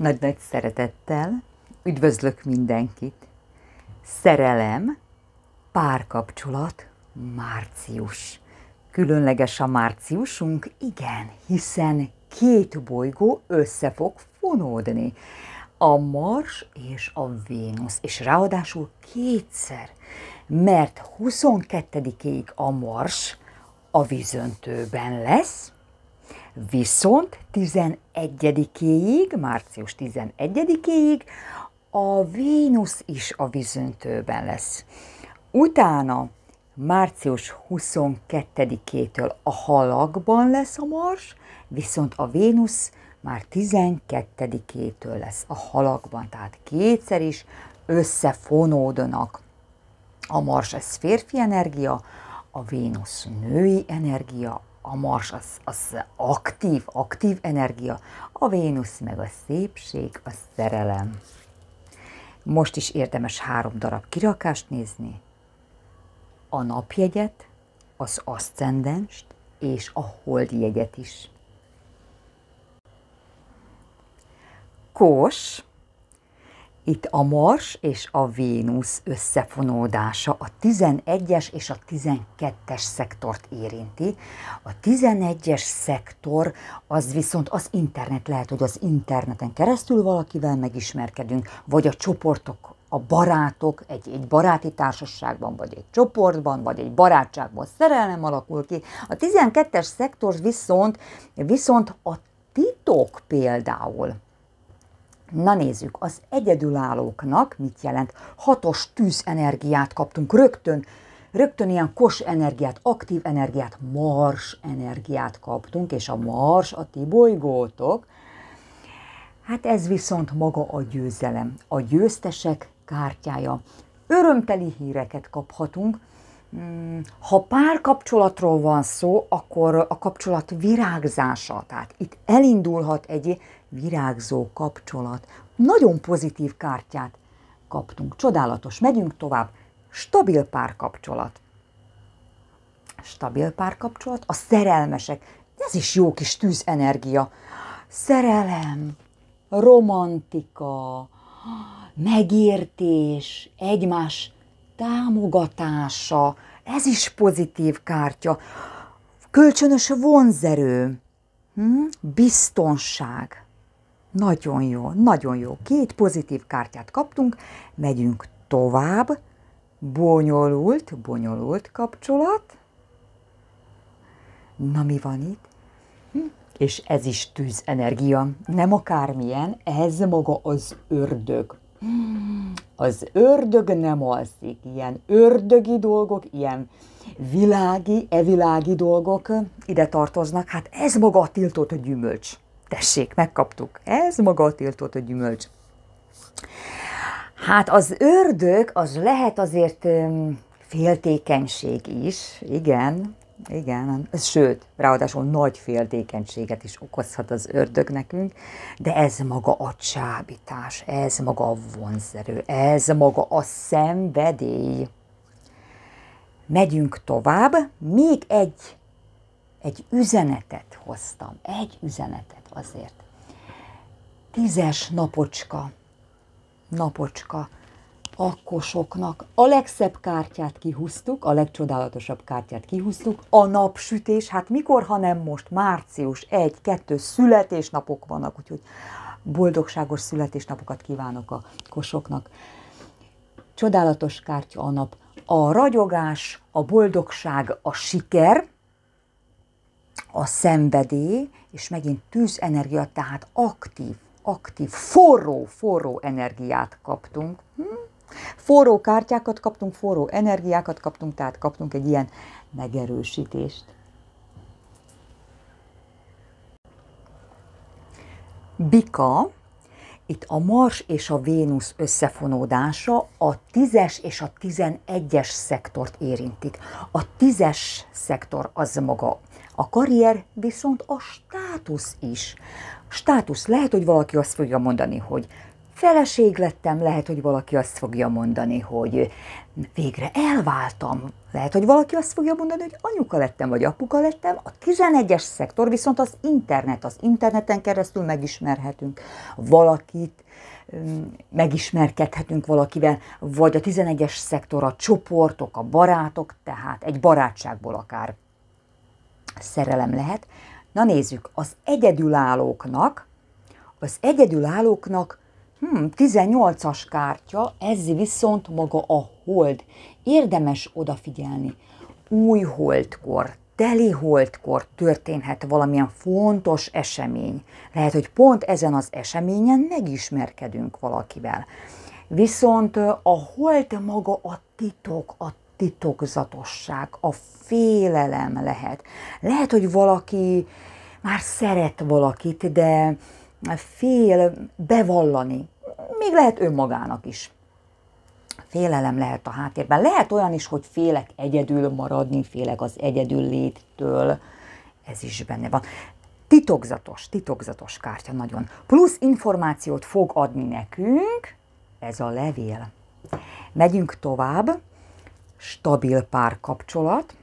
Nagy-nagy szeretettel üdvözlök mindenkit. Szerelem, párkapcsolat, március. Különleges a márciusunk, igen, hiszen két bolygó össze fog fonódni. A Mars és a Vénusz, és ráadásul kétszer, mert 22-ig a Mars a vízöntőben lesz, Viszont 11-éig, március 11-éig a Vénusz is a vízöntőben lesz. Utána március 22-től a halakban lesz a mars, viszont a Vénusz már 12-től lesz a halakban, tehát kétszer is összefonódnak. A Mars ez férfi energia, a Vénusz női energia, a Mars az, az aktív, aktív energia, a Vénusz meg a szépség, a szerelem. Most is érdemes három darab kirakást nézni, a napjegyet, az aszcendenst és a holdjegyet is. Kós, itt a Mars és a Vénusz összefonódása a 11-es és a 12-es szektort érinti. A 11-es szektor az viszont az internet, lehet, hogy az interneten keresztül valakivel megismerkedünk, vagy a csoportok a barátok egy, egy baráti társaságban, vagy egy csoportban, vagy egy barátságban szerelem alakul ki. A 12-es szektor viszont, viszont a titok például, Na nézzük, az egyedülállóknak mit jelent? Hatos energiát kaptunk rögtön, rögtön ilyen kos energiát, aktív energiát, mars energiát kaptunk, és a mars a ti bolygótok. Hát ez viszont maga a győzelem, a győztesek kártyája. Örömteli híreket kaphatunk, hmm, ha párkapcsolatról van szó, akkor a kapcsolat virágzása, tehát itt elindulhat egy virágzó kapcsolat, nagyon pozitív kártyát kaptunk. Csodálatos, megyünk tovább. Stabil párkapcsolat. Stabil párkapcsolat, a szerelmesek. Ez is jó kis tűzenergia. Szerelem, romantika, megértés, egymás támogatása, ez is pozitív kártya, kölcsönös vonzerő, hm? biztonság. Nagyon jó, nagyon jó. Két pozitív kártyát kaptunk, megyünk tovább. Bonyolult, bonyolult kapcsolat. Na mi van itt? Hm? És ez is tűz energia. Nem akármilyen, ez maga az ördög. Az ördög nem alszik. Ilyen ördögi dolgok, ilyen világi, evilági dolgok ide tartoznak. Hát ez maga a tiltott gyümölcs tessék, megkaptuk. Ez maga a tiltott gyümölcs. Hát az ördög az lehet azért féltékenység is, igen, igen, sőt, ráadásul nagy féltékenységet is okozhat az ördög nekünk, de ez maga a csábítás, ez maga a vonzerő, ez maga a szenvedély. Megyünk tovább, még egy, egy üzenetet hoztam, egy üzenetet azért. Tízes napocska, napocska, kosoknak a legszebb kártyát kihúztuk, a legcsodálatosabb kártyát kihúztuk, a napsütés, hát mikor, ha nem most, március 1-2 születésnapok vannak, úgyhogy boldogságos születésnapokat kívánok a kosoknak. Csodálatos kártya a nap, a ragyogás, a boldogság, a siker, a szenvedély, és megint tűzenergia, tehát aktív, aktív, forró, forró energiát kaptunk. Hm? Forró kártyákat kaptunk, forró energiákat kaptunk, tehát kaptunk egy ilyen megerősítést. Bika, itt a Mars és a Vénusz összefonódása a 10-es és a 11-es szektort érintik. A 10-es szektor az maga a karrier viszont a státusz is. Státusz. Lehet, hogy valaki azt fogja mondani, hogy feleség lettem, lehet, hogy valaki azt fogja mondani, hogy végre elváltam. Lehet, hogy valaki azt fogja mondani, hogy anyuka lettem, vagy apuka lettem. A 11-es szektor viszont az internet. Az interneten keresztül megismerhetünk valakit, mm, megismerkedhetünk valakivel, vagy a 11-es szektor, a csoportok, a barátok, tehát egy barátságból akár szerelem lehet. Na nézzük, az egyedülállóknak, az egyedülállóknak hmm, 18-as kártya, ez viszont maga a hold. Érdemes odafigyelni. Új holdkor, teli holdkor történhet valamilyen fontos esemény. Lehet, hogy pont ezen az eseményen megismerkedünk valakivel. Viszont a hold maga a titok, a titokzatosság, a félelem lehet. Lehet, hogy valaki már szeret valakit, de fél bevallani. Még lehet önmagának is. Félelem lehet a háttérben. Lehet olyan is, hogy félek egyedül maradni, félek az egyedül léttől. Ez is benne van. Titokzatos, titokzatos kártya nagyon. Plusz információt fog adni nekünk ez a levél. Megyünk tovább stabil párkapcsolat.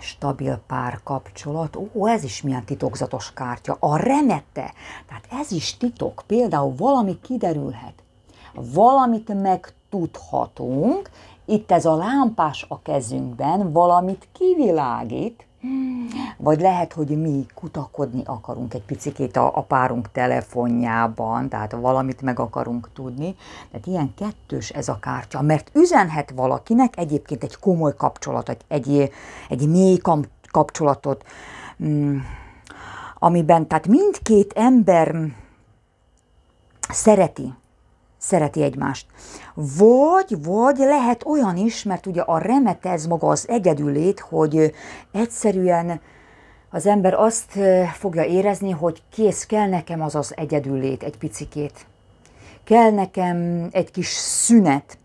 Stabil párkapcsolat. Ó, ez is milyen titokzatos kártya. A remete. Tehát ez is titok. Például valami kiderülhet. Valamit megtudhatunk. Itt ez a lámpás a kezünkben valamit kivilágít, vagy lehet, hogy mi kutakodni akarunk egy picikét a, a párunk telefonjában, tehát valamit meg akarunk tudni. Tehát ilyen kettős ez a kártya, mert üzenhet valakinek egyébként egy komoly kapcsolatot, egy, egy mély kapcsolatot, mm, amiben tehát mindkét ember szereti szereti egymást. Vagy, vagy lehet olyan is, mert ugye a remete ez maga az egyedülét, hogy egyszerűen az ember azt fogja érezni, hogy kész, kell nekem az az egyedülét, egy picikét. Kell nekem egy kis szünet.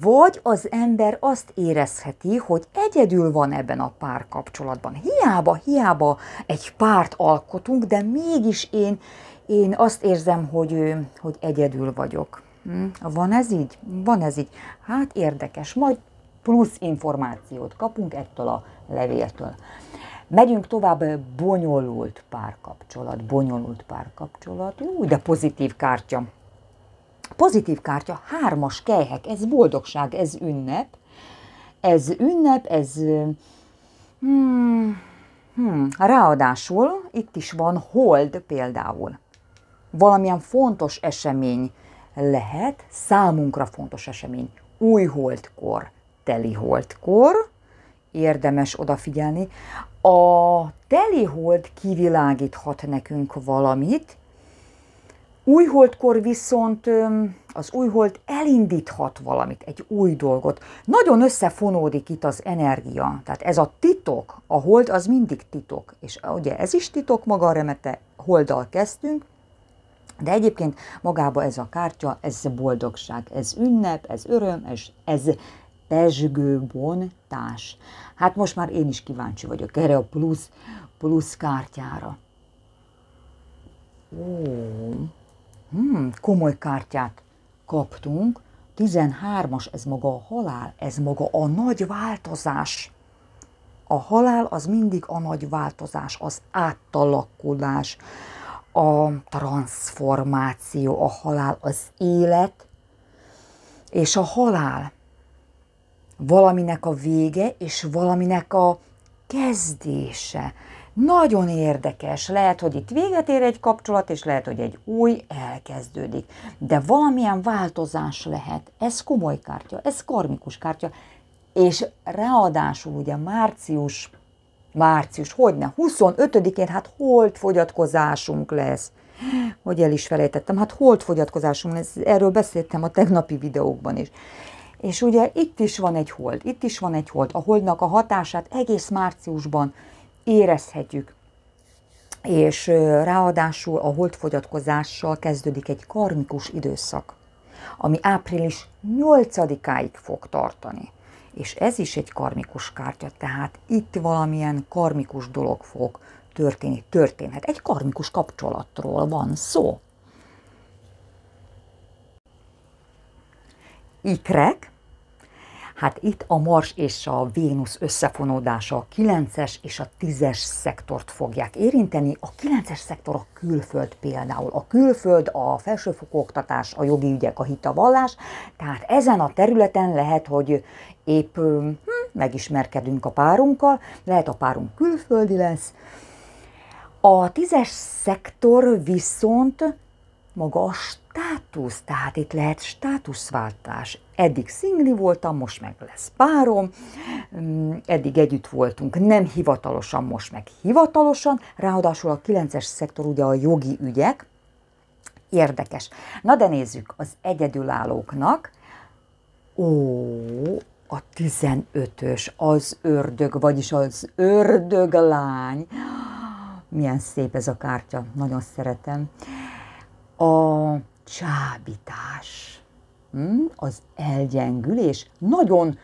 Vagy az ember azt érezheti, hogy egyedül van ebben a párkapcsolatban. Hiába, hiába egy párt alkotunk, de mégis én én azt érzem, hogy, hogy egyedül vagyok. Hm? Van ez így? Van ez így. Hát érdekes, majd plusz információt kapunk ettől a levéltől. Megyünk tovább, bonyolult párkapcsolat, bonyolult párkapcsolat, jó, de pozitív kártya. Pozitív kártya, hármas kelyhek, ez boldogság, ez ünnep, ez ünnep, ez... Hmm, hmm. Ráadásul itt is van hold például valamilyen fontos esemény lehet, számunkra fontos esemény, új holdkor, teli holdkor, érdemes odafigyelni. A teli hold kivilágíthat nekünk valamit, Újholdkor viszont az újhold elindíthat valamit, egy új dolgot. Nagyon összefonódik itt az energia. Tehát ez a titok, a hold az mindig titok. És ugye ez is titok maga a remete, holddal kezdtünk. De egyébként magába ez a kártya, ez boldogság, ez ünnep, ez öröm, ez, ez pezsgő bontás. Hát most már én is kíváncsi vagyok erre a plusz, plusz kártyára. Ó, hmm, komoly kártyát kaptunk. 13-as, ez maga a halál, ez maga a nagy változás. A halál az mindig a nagy változás, az átalakulás, a transformáció, a halál, az élet és a halál. Valaminek a vége és valaminek a kezdése. Nagyon érdekes. Lehet, hogy itt véget ér egy kapcsolat, és lehet, hogy egy új elkezdődik. De valamilyen változás lehet. Ez komoly kártya, ez karmikus kártya. És ráadásul ugye március Március, hogyne, 25-én, hát holdfogyatkozásunk lesz. Hogy el is felejtettem, hát holdfogyatkozásunk lesz, erről beszéltem a tegnapi videókban is. És ugye itt is van egy hold, itt is van egy hold. A holdnak a hatását egész márciusban érezhetjük. És ráadásul a holdfogyatkozással kezdődik egy karmikus időszak, ami április 8-áig fog tartani. És ez is egy karmikus kártya, tehát itt valamilyen karmikus dolog fog történni, történhet. Egy karmikus kapcsolatról van szó. Ikrek, Hát itt a Mars és a Vénusz összefonódása a 9-es és a 10-es szektort fogják érinteni. A 9-es szektor a külföld például. A külföld, a felsőfokú oktatás, a jogi ügyek, a hitavallás. Tehát ezen a területen lehet, hogy épp hm, megismerkedünk a párunkkal, lehet a párunk külföldi lesz. A tízes szektor viszont maga a státusz, tehát itt lehet státuszváltás. Eddig szingli voltam, most meg lesz párom, hm, eddig együtt voltunk, nem hivatalosan, most meg hivatalosan, ráadásul a 9-es szektor ugye a jogi ügyek, érdekes. Na de nézzük, az egyedülállóknak, ó, a 15-ös, az ördög, vagyis az lány. Milyen szép ez a kártya, nagyon szeretem. A csábítás, hm, az elgyengülés, nagyon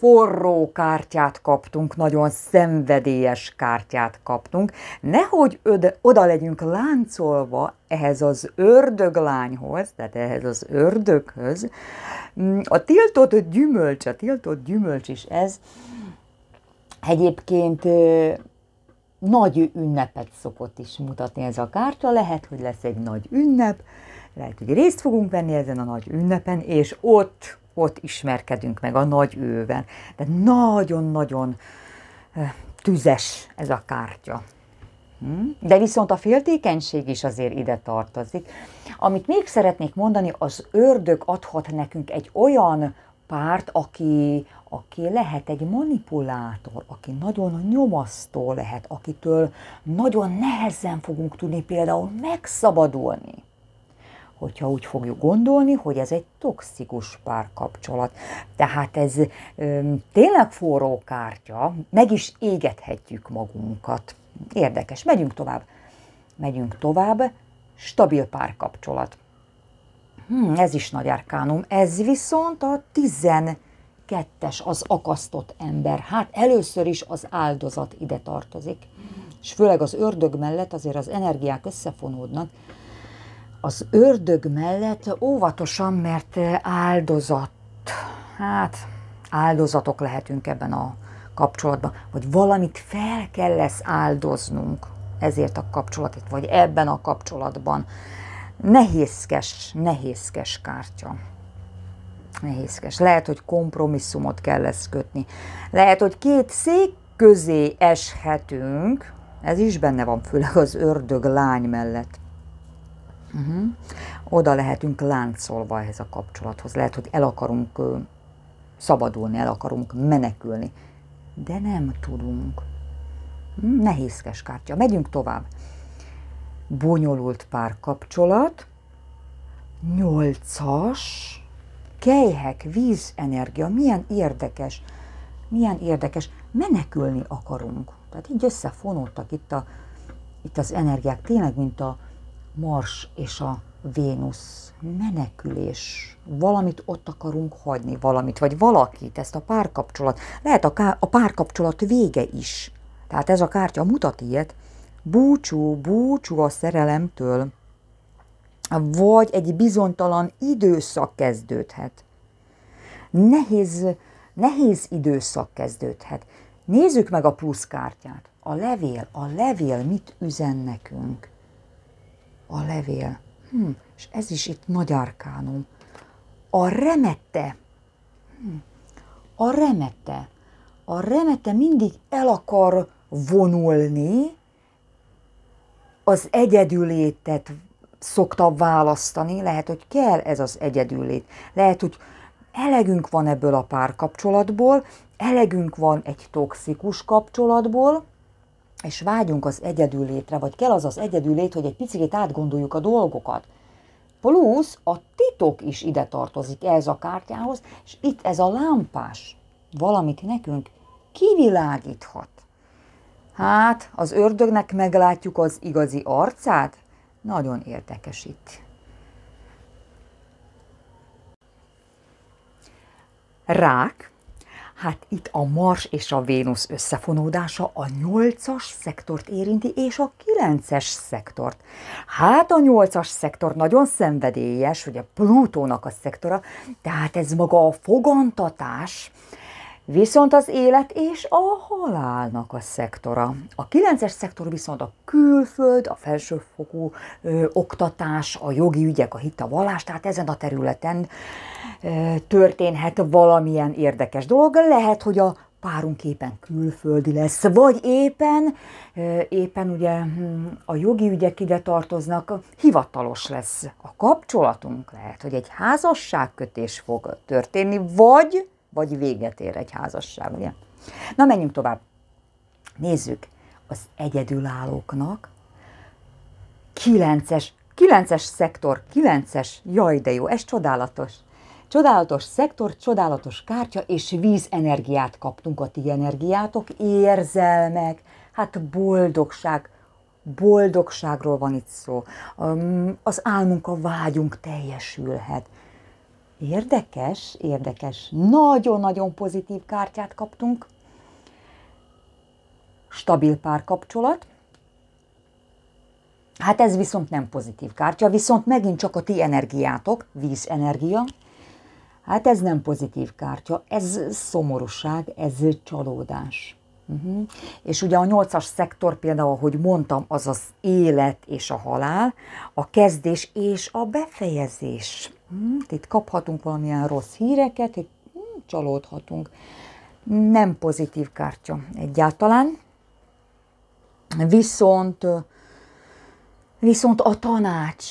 forró kártyát kaptunk, nagyon szenvedélyes kártyát kaptunk. Nehogy öde, oda legyünk láncolva ehhez az ördöglányhoz, tehát ehhez az ördöghöz. Mm, a tiltott gyümölcs, a tiltott gyümölcs is ez egyébként nagy ünnepet szokott is mutatni ez a kártya, lehet, hogy lesz egy nagy ünnep, lehet, hogy részt fogunk venni ezen a nagy ünnepen, és ott ott ismerkedünk meg a nagy ővel. De nagyon-nagyon tüzes ez a kártya. Hm? De viszont a féltékenység is azért ide tartozik. Amit még szeretnék mondani, az ördög adhat nekünk egy olyan párt, aki, aki lehet egy manipulátor, aki nagyon nyomasztó lehet, akitől nagyon nehezen fogunk tudni például megszabadulni hogyha úgy fogjuk gondolni, hogy ez egy toxikus párkapcsolat. Tehát ez ö, tényleg forró kártya, meg is égethetjük magunkat. Érdekes, megyünk tovább. Megyünk tovább, stabil párkapcsolat. Hmm, ez is nagy árkánum. Ez viszont a 12-es, az akasztott ember. Hát először is az áldozat ide tartozik. És főleg az ördög mellett azért az energiák összefonódnak, az ördög mellett óvatosan, mert áldozat, hát áldozatok lehetünk ebben a kapcsolatban, vagy valamit fel kell lesz áldoznunk ezért a kapcsolatért, vagy ebben a kapcsolatban. Nehézkes, nehézkes kártya. Nehézkes. Lehet, hogy kompromisszumot kell lesz kötni. Lehet, hogy két szék közé eshetünk, ez is benne van, főleg az ördög lány mellett. Uh-huh. Oda lehetünk láncolva ehhez a kapcsolathoz. Lehet, hogy el akarunk ö, szabadulni, el akarunk menekülni, de nem tudunk. Hm, nehézkes kártya. Megyünk tovább. Bonyolult párkapcsolat, nyolcas, kejhek, vízenergia, milyen érdekes, milyen érdekes, menekülni akarunk. Tehát így összefonódtak itt, a, itt az energiák, tényleg, mint a, Mars és a Vénusz menekülés. Valamit ott akarunk hagyni, valamit, vagy valakit, ezt a párkapcsolat. Lehet a, ká- a párkapcsolat vége is. Tehát ez a kártya mutat ilyet. Búcsú, búcsú a szerelemtől. Vagy egy bizonytalan időszak kezdődhet. Nehéz, nehéz időszak kezdődhet. Nézzük meg a plusz kártyát. A levél, a levél mit üzen nekünk? a levél. Hm, és ez is itt nagy arkánum. A remete. Hm, a remete. A remete mindig el akar vonulni, az egyedülétet szokta választani, lehet, hogy kell ez az egyedülét. Lehet, hogy elegünk van ebből a párkapcsolatból, elegünk van egy toxikus kapcsolatból, és vágyunk az egyedüllétre, vagy kell az az egyedüllét, hogy egy picit átgondoljuk a dolgokat. Plusz a titok is ide tartozik ez a kártyához, és itt ez a lámpás valamit nekünk kivilágíthat. Hát, az ördögnek meglátjuk az igazi arcát? Nagyon érdekes itt. Rák Hát itt a Mars és a Vénusz összefonódása a 8-as szektort érinti, és a 9-es szektort. Hát a 8-as szektor nagyon szenvedélyes, ugye Plutónak a szektora, tehát ez maga a fogantatás, Viszont az élet és a halálnak a szektora. A kilences szektor viszont a külföld, a felsőfokú ö, oktatás, a jogi ügyek, a hit, a vallás, tehát ezen a területen ö, történhet valamilyen érdekes dolog. Lehet, hogy a párunk éppen külföldi lesz, vagy éppen, éppen ugye hm, a jogi ügyek ide tartoznak, hivatalos lesz a kapcsolatunk, lehet, hogy egy házasságkötés fog történni, vagy vagy véget ér egy házasság. Ugye? Na, menjünk tovább. Nézzük, az egyedülállóknak kilences, kilences szektor, kilences, jaj de jó, ez csodálatos. Csodálatos szektor, csodálatos kártya, és vízenergiát kaptunk a ti energiátok, érzelmek, hát boldogság, boldogságról van itt szó. Az álmunk, a vágyunk teljesülhet. Érdekes, érdekes, nagyon-nagyon pozitív kártyát kaptunk. Stabil párkapcsolat. Hát ez viszont nem pozitív kártya, viszont megint csak a ti energiátok, vízenergia. Hát ez nem pozitív kártya, ez szomorúság, ez csalódás. Uh-huh. És ugye a nyolcas szektor például, ahogy mondtam, az az élet és a halál, a kezdés és a befejezés. Uh-huh. Itt kaphatunk valamilyen rossz híreket, itt mhm, csalódhatunk. Nem pozitív kártya egyáltalán. Viszont, viszont a tanács,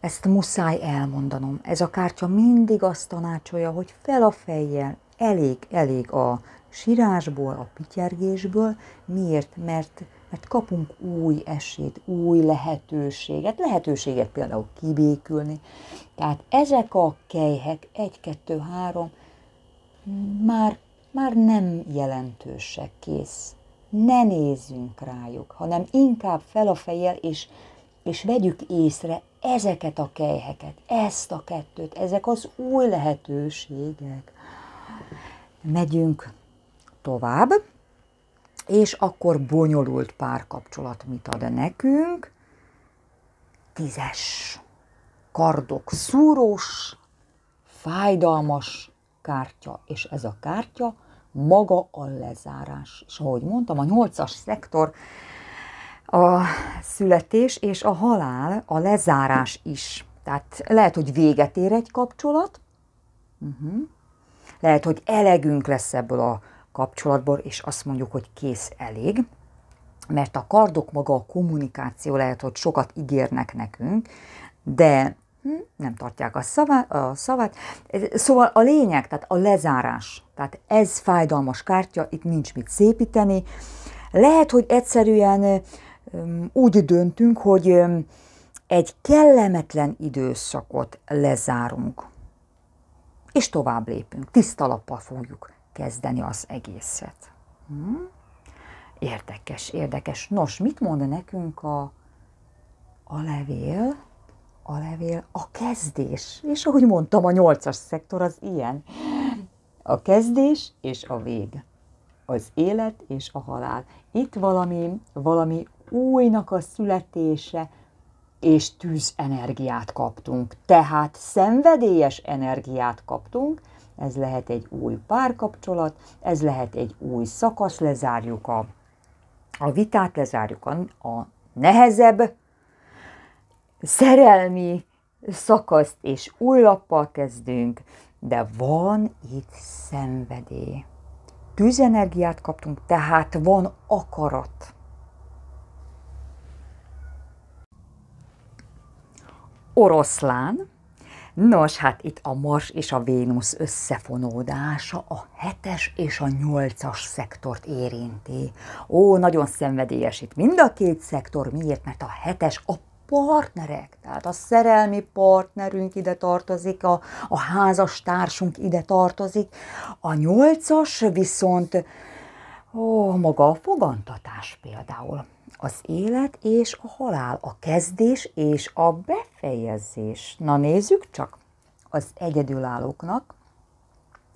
ezt muszáj elmondanom. Ez a kártya mindig azt tanácsolja, hogy fel a fejjel, elég, elég a sírásból, a pityergésből. Miért? Mert, mert kapunk új esélyt, új lehetőséget, lehetőséget például kibékülni. Tehát ezek a kejhek, egy, kettő, három, már, már nem jelentősek, kész. Ne nézzünk rájuk, hanem inkább fel a fejjel, és, és vegyük észre ezeket a kejheket, ezt a kettőt, ezek az új lehetőségek. Megyünk tovább, és akkor bonyolult párkapcsolat mit ad nekünk? Tízes. Kardok szúrós, fájdalmas kártya, és ez a kártya maga a lezárás. És ahogy mondtam, a nyolcas szektor a születés és a halál, a lezárás is. Tehát lehet, hogy véget ér egy kapcsolat, uh-huh. lehet, hogy elegünk lesz ebből a kapcsolatból, és azt mondjuk, hogy kész elég, mert a kardok maga a kommunikáció lehet, hogy sokat ígérnek nekünk, de hm, nem tartják a, szavát, a szavát. Szóval a lényeg, tehát a lezárás, tehát ez fájdalmas kártya, itt nincs mit szépíteni. Lehet, hogy egyszerűen hm, úgy döntünk, hogy hm, egy kellemetlen időszakot lezárunk, és tovább lépünk, tiszta lappal fogjuk kezdeni az egészet. Hm? Érdekes, érdekes. Nos, mit mond nekünk a, a levél? A levél a kezdés. És ahogy mondtam, a nyolcas szektor az ilyen. A kezdés és a vég. Az élet és a halál. Itt valami, valami újnak a születése, és tűz energiát kaptunk. Tehát szenvedélyes energiát kaptunk, ez lehet egy új párkapcsolat, ez lehet egy új szakasz, lezárjuk a, a vitát, lezárjuk a, a nehezebb szerelmi szakaszt, és új lappal kezdünk, de van itt szenvedély. Tűzenergiát kaptunk, tehát van akarat. Oroszlán, Nos, hát itt a Mars és a Vénusz összefonódása a hetes és a nyolcas szektort érinti. Ó, nagyon szenvedélyes itt mind a két szektor. Miért? Mert a hetes a partnerek, tehát a szerelmi partnerünk ide tartozik, a, a házastársunk ide tartozik, a nyolcas viszont ó, maga a fogantatás például az élet és a halál, a kezdés és a befejezés. Na nézzük csak az egyedülállóknak,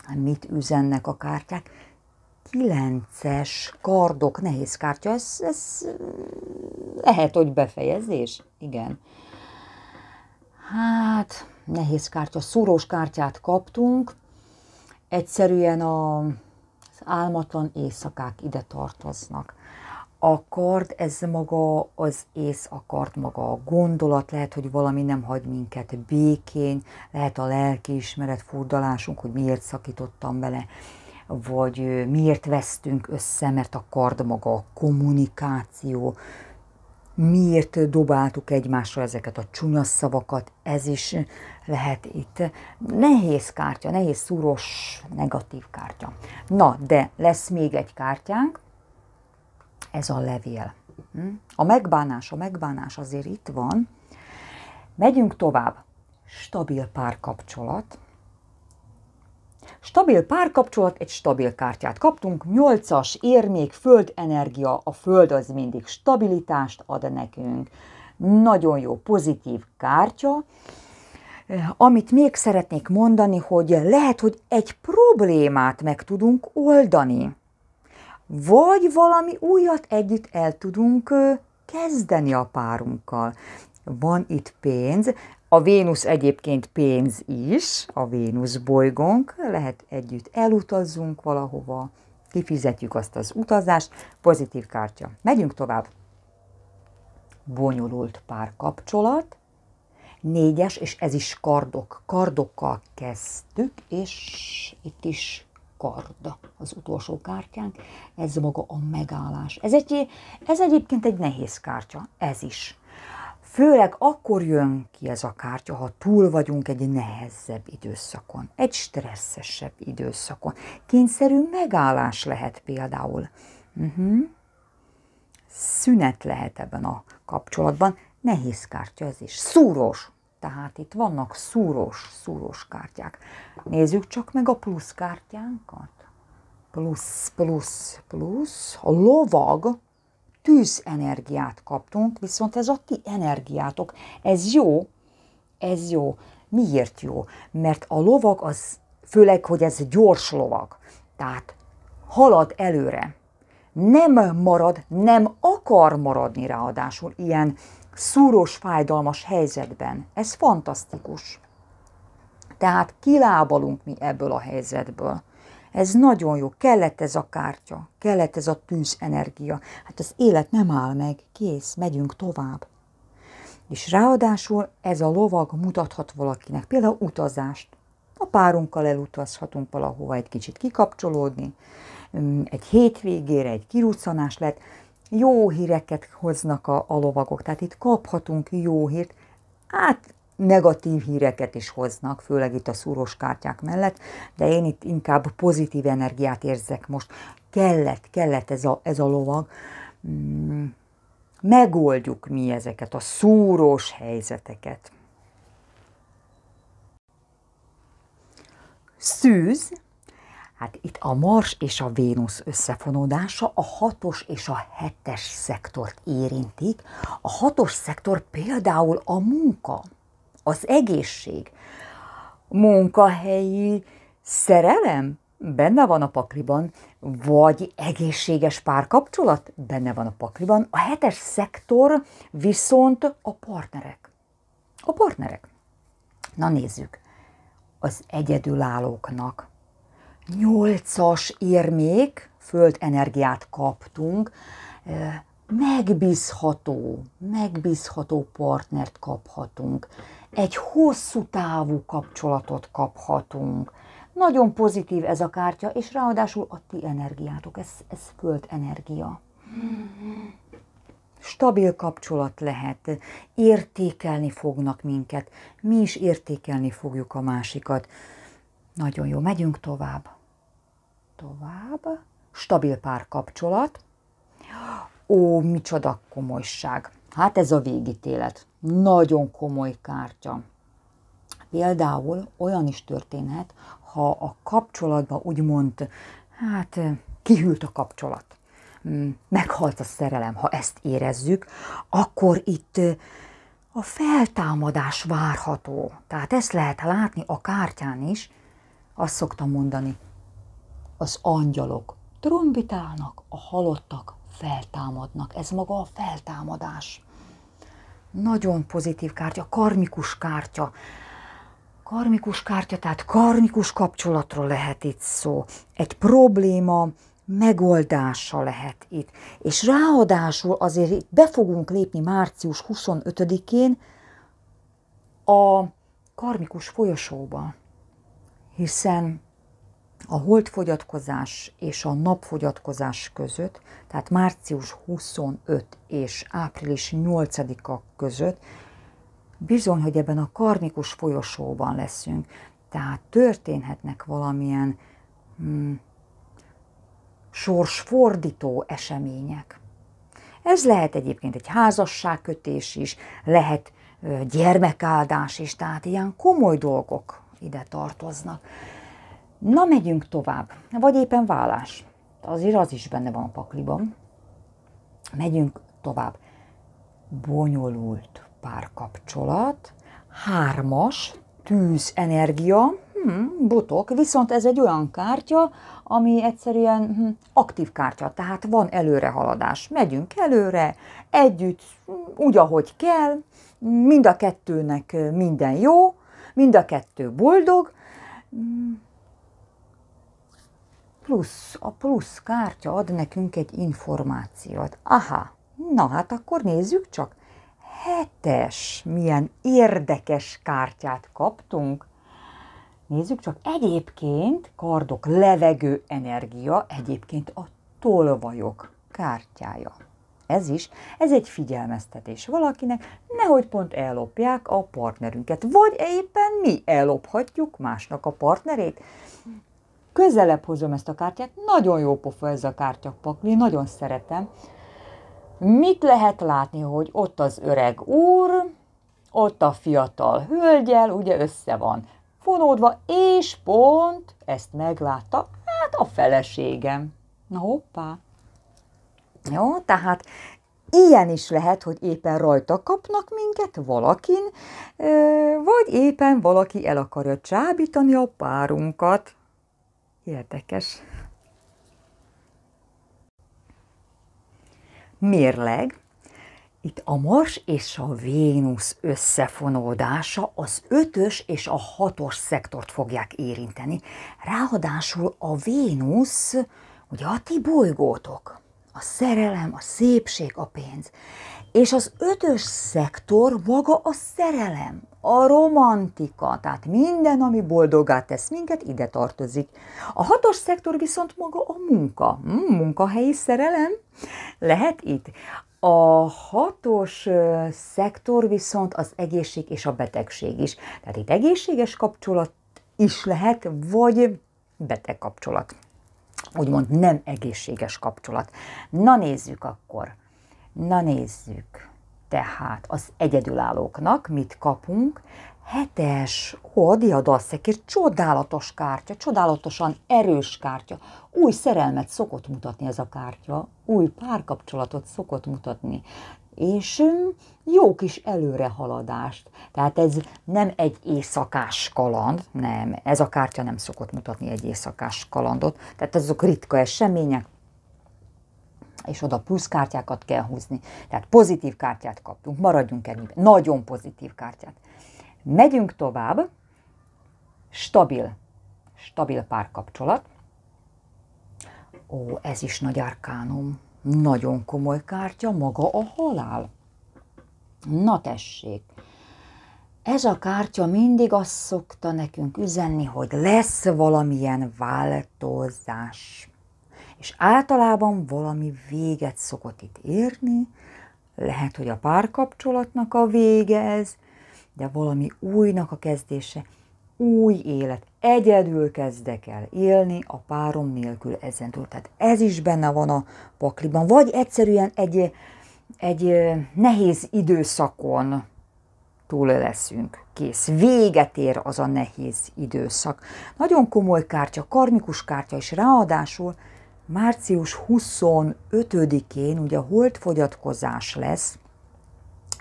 hát mit üzennek a kártyák. Kilences kardok, nehéz kártya, ez, ez lehet, hogy befejezés, igen. Hát, nehéz kártya, szúrós kártyát kaptunk, egyszerűen a, az álmatlan éjszakák ide tartoznak akkord, ez maga az ész akkord maga a gondolat, lehet, hogy valami nem hagy minket békén, lehet a lelkiismeret furdalásunk, hogy miért szakítottam vele, vagy miért vesztünk össze, mert a kard maga a kommunikáció, miért dobáltuk egymásra ezeket a csúnya szavakat, ez is lehet itt. Nehéz kártya, nehéz szúros, negatív kártya. Na, de lesz még egy kártyánk, ez a levél. Hm? A megbánás, a megbánás azért itt van. Megyünk tovább. Stabil párkapcsolat. Stabil párkapcsolat, egy stabil kártyát kaptunk. Nyolcas érmék, föld energia, a föld az mindig stabilitást ad nekünk. Nagyon jó, pozitív kártya. Amit még szeretnék mondani, hogy lehet, hogy egy problémát meg tudunk oldani vagy valami újat együtt el tudunk kezdeni a párunkkal. Van itt pénz, a Vénusz egyébként pénz is, a Vénusz bolygónk, lehet együtt elutazzunk valahova, kifizetjük azt az utazást, pozitív kártya. Megyünk tovább. Bonyolult párkapcsolat, négyes, és ez is kardok. Kardokkal kezdtük, és itt is kard az utolsó kártyánk, ez maga a megállás. Ez, egy, ez egyébként egy nehéz kártya, ez is. Főleg akkor jön ki ez a kártya, ha túl vagyunk egy nehezebb időszakon, egy stresszesebb időszakon. Kényszerű megállás lehet például. Uh-huh. Szünet lehet ebben a kapcsolatban, nehéz kártya ez is, szúrós, tehát itt vannak szúrós, szúrós kártyák. Nézzük csak meg a plusz kártyánkat. Plusz, plusz, plusz. A lovag tűzenergiát kaptunk, viszont ez a ti energiátok. Ez jó, ez jó. Miért jó? Mert a lovag az, főleg, hogy ez gyors lovag, tehát halad előre. Nem marad, nem akar maradni ráadásul ilyen szúros, fájdalmas helyzetben. Ez fantasztikus. Tehát kilábalunk mi ebből a helyzetből. Ez nagyon jó, kellett ez a kártya, kellett ez a tűz energia. Hát az élet nem áll meg, kész, megyünk tovább. És ráadásul ez a lovag mutathat valakinek, például utazást. A párunkkal elutazhatunk valahova egy kicsit kikapcsolódni, egy hétvégére egy kiruccanás lett, jó híreket hoznak a, a lovagok, tehát itt kaphatunk jó hírt, hát negatív híreket is hoznak, főleg itt a szúros kártyák mellett, de én itt inkább pozitív energiát érzek most. Kellett, kellett ez a, ez a lovag. Mm, megoldjuk mi ezeket a szúrós helyzeteket. Szűz, Hát itt a Mars és a Vénusz összefonódása a hatos és a hetes szektort érintik. A hatos szektor például a munka, az egészség, munkahelyi szerelem, benne van a pakliban, vagy egészséges párkapcsolat, benne van a pakliban. A hetes szektor viszont a partnerek. A partnerek. Na nézzük, az egyedülállóknak nyolcas érmék, földenergiát kaptunk, megbízható, megbízható partnert kaphatunk, egy hosszú távú kapcsolatot kaphatunk. Nagyon pozitív ez a kártya, és ráadásul a ti energiátok, ez, ez földenergia. Mm-hmm. Stabil kapcsolat lehet, értékelni fognak minket, mi is értékelni fogjuk a másikat. Nagyon jó, megyünk tovább tovább. Stabil párkapcsolat. Ó, micsoda komolyság. Hát ez a végítélet. Nagyon komoly kártya. Például olyan is történhet, ha a kapcsolatban úgymond, hát kihűlt a kapcsolat, hmm, meghalt a szerelem, ha ezt érezzük, akkor itt a feltámadás várható. Tehát ezt lehet látni a kártyán is, azt szoktam mondani, az angyalok trombitálnak, a halottak feltámadnak. Ez maga a feltámadás. Nagyon pozitív kártya, karmikus kártya. Karmikus kártya, tehát karmikus kapcsolatról lehet itt szó. Egy probléma megoldása lehet itt. És ráadásul azért itt be fogunk lépni március 25-én a karmikus folyosóba, hiszen a holdfogyatkozás és a napfogyatkozás között, tehát március 25 és április 8-a között bizony, hogy ebben a karmikus folyosóban leszünk. Tehát történhetnek valamilyen mm, sorsfordító események. Ez lehet egyébként egy házasságkötés is, lehet gyermekáldás is, tehát ilyen komoly dolgok ide tartoznak. Na, megyünk tovább. Vagy éppen vállás. Azért az is benne van a pakliban. Megyünk tovább. Bonyolult párkapcsolat. Hármas, tűz, energia, Hmm, botok, viszont ez egy olyan kártya, ami egyszerűen hmm, aktív kártya, tehát van előrehaladás. Megyünk előre, együtt, úgy, ahogy kell, mind a kettőnek eh, minden jó, mind a kettő boldog, hmm, plusz, a plusz kártya ad nekünk egy információt. Aha, na hát akkor nézzük csak. Hetes, milyen érdekes kártyát kaptunk. Nézzük csak, egyébként kardok levegő energia, egyébként a tolvajok kártyája. Ez is, ez egy figyelmeztetés valakinek, nehogy pont ellopják a partnerünket, vagy éppen mi ellophatjuk másnak a partnerét közelebb hozom ezt a kártyát, nagyon jó pofa ez a kártyapakli, nagyon szeretem. Mit lehet látni, hogy ott az öreg úr, ott a fiatal hölgyel, ugye össze van fonódva, és pont ezt meglátta, hát a feleségem. Na hoppá! Jó, tehát ilyen is lehet, hogy éppen rajta kapnak minket valakin, vagy éppen valaki el akarja csábítani a párunkat. Érdekes. Mérleg. Itt a Mars és a Vénusz összefonódása az ötös és a hatos szektort fogják érinteni. Ráadásul a Vénusz, ugye a ti bolygótok, a szerelem, a szépség, a pénz. És az ötös szektor maga a szerelem, a romantika, tehát minden, ami boldogát tesz minket, ide tartozik. A hatos szektor viszont maga a munka, hmm, munkahelyi szerelem, lehet itt. A hatos szektor viszont az egészség és a betegség is. Tehát itt egészséges kapcsolat is lehet, vagy beteg kapcsolat. Úgymond nem egészséges kapcsolat. Na nézzük akkor. Na nézzük. Tehát az egyedülállóknak mit kapunk? Hetes, ó, diadalszekért, csodálatos kártya, csodálatosan erős kártya. Új szerelmet szokott mutatni ez a kártya, új párkapcsolatot szokott mutatni és hm, jó kis előrehaladást. Tehát ez nem egy éjszakás kaland, nem, ez a kártya nem szokott mutatni egy éjszakás kalandot, tehát azok ritka események, és oda plusz kártyákat kell húzni. Tehát pozitív kártyát kaptunk, maradjunk ennyiben. Nagyon pozitív kártyát. Megyünk tovább, stabil, stabil párkapcsolat. Ó, ez is nagy árkánum. Nagyon komoly kártya, maga a halál. Na tessék, ez a kártya mindig azt szokta nekünk üzenni, hogy lesz valamilyen változás és általában valami véget szokott itt érni, lehet, hogy a párkapcsolatnak a vége ez, de valami újnak a kezdése, új élet. Egyedül kezdek el élni a párom nélkül ezentúl. Tehát ez is benne van a pakliban. Vagy egyszerűen egy, egy nehéz időszakon túl leszünk. Kész. Véget ér az a nehéz időszak. Nagyon komoly kártya, karmikus kártya, és ráadásul március 25-én ugye holdfogyatkozás lesz,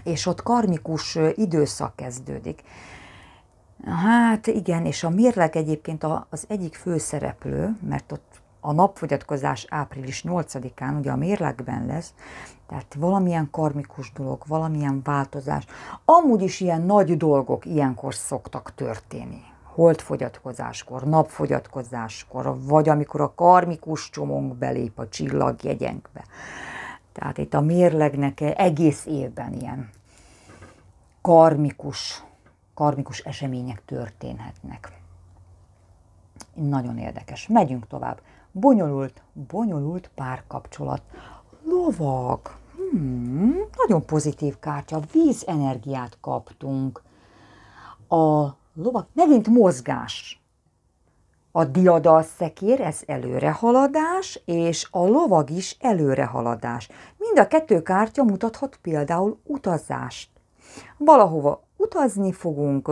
és ott karmikus időszak kezdődik. Hát igen, és a mérleg egyébként az egyik főszereplő, mert ott a napfogyatkozás április 8-án ugye a mérlegben lesz, tehát valamilyen karmikus dolog, valamilyen változás. Amúgy is ilyen nagy dolgok ilyenkor szoktak történni holdfogyatkozáskor, napfogyatkozáskor, vagy amikor a karmikus csomónk belép a csillagjegyenkbe. Tehát itt a mérlegnek egész évben ilyen karmikus, karmikus események történhetnek. Nagyon érdekes. Megyünk tovább. Bonyolult, bonyolult párkapcsolat. Lovak. Hmm, nagyon pozitív kártya. Vízenergiát kaptunk. A lovak, megint mozgás. A diadalszekér, ez előrehaladás, és a lovag is előrehaladás. Mind a kettő kártya mutathat például utazást. Valahova utazni fogunk,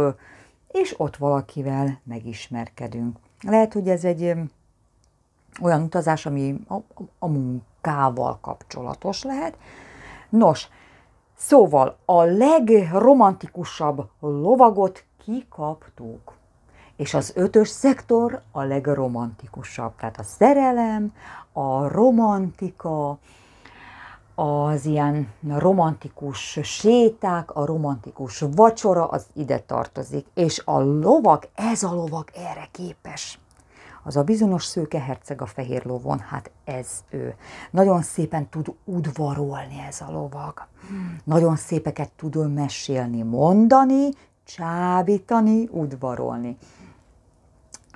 és ott valakivel megismerkedünk. Lehet, hogy ez egy olyan utazás, ami a, a munkával kapcsolatos lehet. Nos, szóval a legromantikusabb lovagot kikaptuk. És az ötös szektor a legromantikusabb. Tehát a szerelem, a romantika, az ilyen romantikus séták, a romantikus vacsora, az ide tartozik. És a lovak, ez a lovak erre képes. Az a bizonyos szőke herceg a fehér lovon, hát ez ő. Nagyon szépen tud udvarolni ez a lovag. Nagyon szépeket tud mesélni, mondani, csábítani, udvarolni.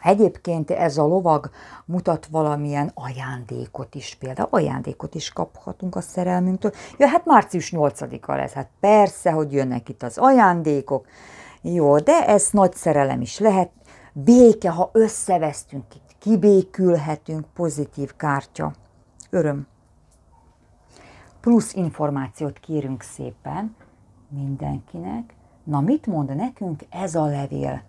Egyébként ez a lovag mutat valamilyen ajándékot is, például ajándékot is kaphatunk a szerelmünktől. Ja, hát március 8-a lesz, hát persze, hogy jönnek itt az ajándékok. Jó, de ez nagy szerelem is lehet. Béke, ha összevesztünk itt, kibékülhetünk, pozitív kártya. Öröm. Plusz információt kérünk szépen mindenkinek, Na mit mond nekünk ez a levél?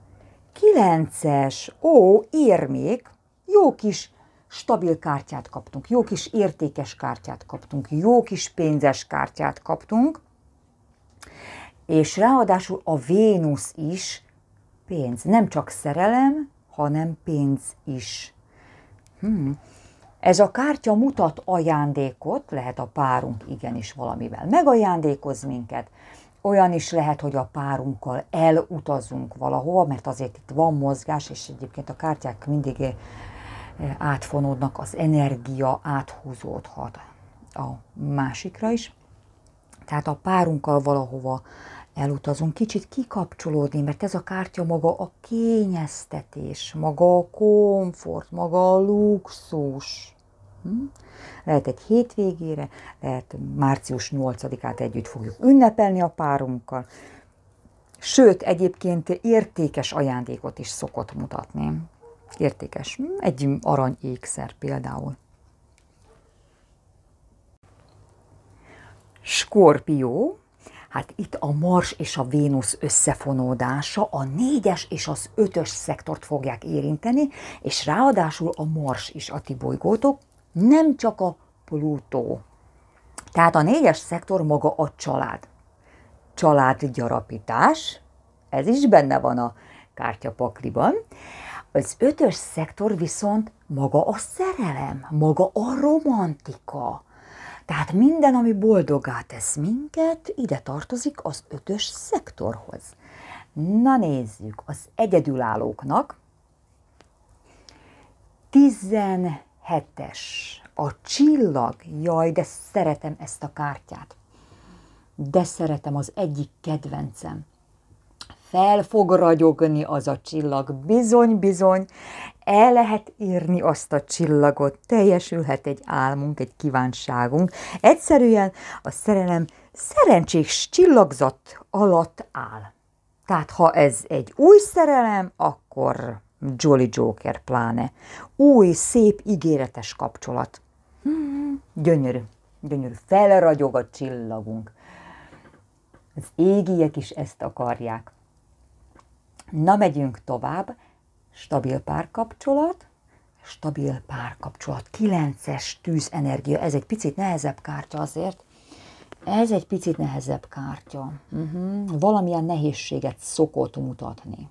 Kilences, ó, érmék, jó kis stabil kártyát kaptunk, jó kis értékes kártyát kaptunk, jó kis pénzes kártyát kaptunk, és ráadásul a Vénusz is pénz. Nem csak szerelem, hanem pénz is. Hmm. Ez a kártya mutat ajándékot, lehet a párunk igenis valamivel megajándékoz minket, olyan is lehet, hogy a párunkkal elutazunk valahova, mert azért itt van mozgás, és egyébként a kártyák mindig eh, átfonódnak, az energia áthúzódhat a másikra is. Tehát a párunkkal valahova elutazunk, kicsit kikapcsolódni, mert ez a kártya maga a kényeztetés, maga a komfort, maga a luxus. Hmm. Lehet egy hétvégére, lehet március 8-át együtt fogjuk ünnepelni a párunkkal. Sőt, egyébként értékes ajándékot is szokott mutatni. Értékes. Egy arany ékszer például. Skorpió, Hát itt a Mars és a Vénusz összefonódása a négyes és az ötös szektort fogják érinteni, és ráadásul a Mars is a ti bolygótok, nem csak a Plutó. Tehát a négyes szektor maga a család. Családgyarapítás, ez is benne van a kártyapakliban. Az ötös szektor viszont maga a szerelem, maga a romantika. Tehát minden, ami boldogá tesz minket, ide tartozik az ötös szektorhoz. Na nézzük, az egyedülállóknak 12 hetes. A csillag, jaj, de szeretem ezt a kártyát. De szeretem az egyik kedvencem. Fel fog ragyogni az a csillag, bizony, bizony, el lehet írni azt a csillagot, teljesülhet egy álmunk, egy kívánságunk. Egyszerűen a szerelem szerencsés csillagzat alatt áll. Tehát ha ez egy új szerelem, akkor Jolly Joker pláne. Új, szép, ígéretes kapcsolat. hmm Gyönyörű, gyönyörű. Felragyog a csillagunk. Az égiek is ezt akarják. Na, megyünk tovább. Stabil párkapcsolat. Stabil párkapcsolat. Kilences tűzenergia. Ez egy picit nehezebb kártya azért. Ez egy picit nehezebb kártya. Uh-huh. Valamilyen nehézséget szokott mutatni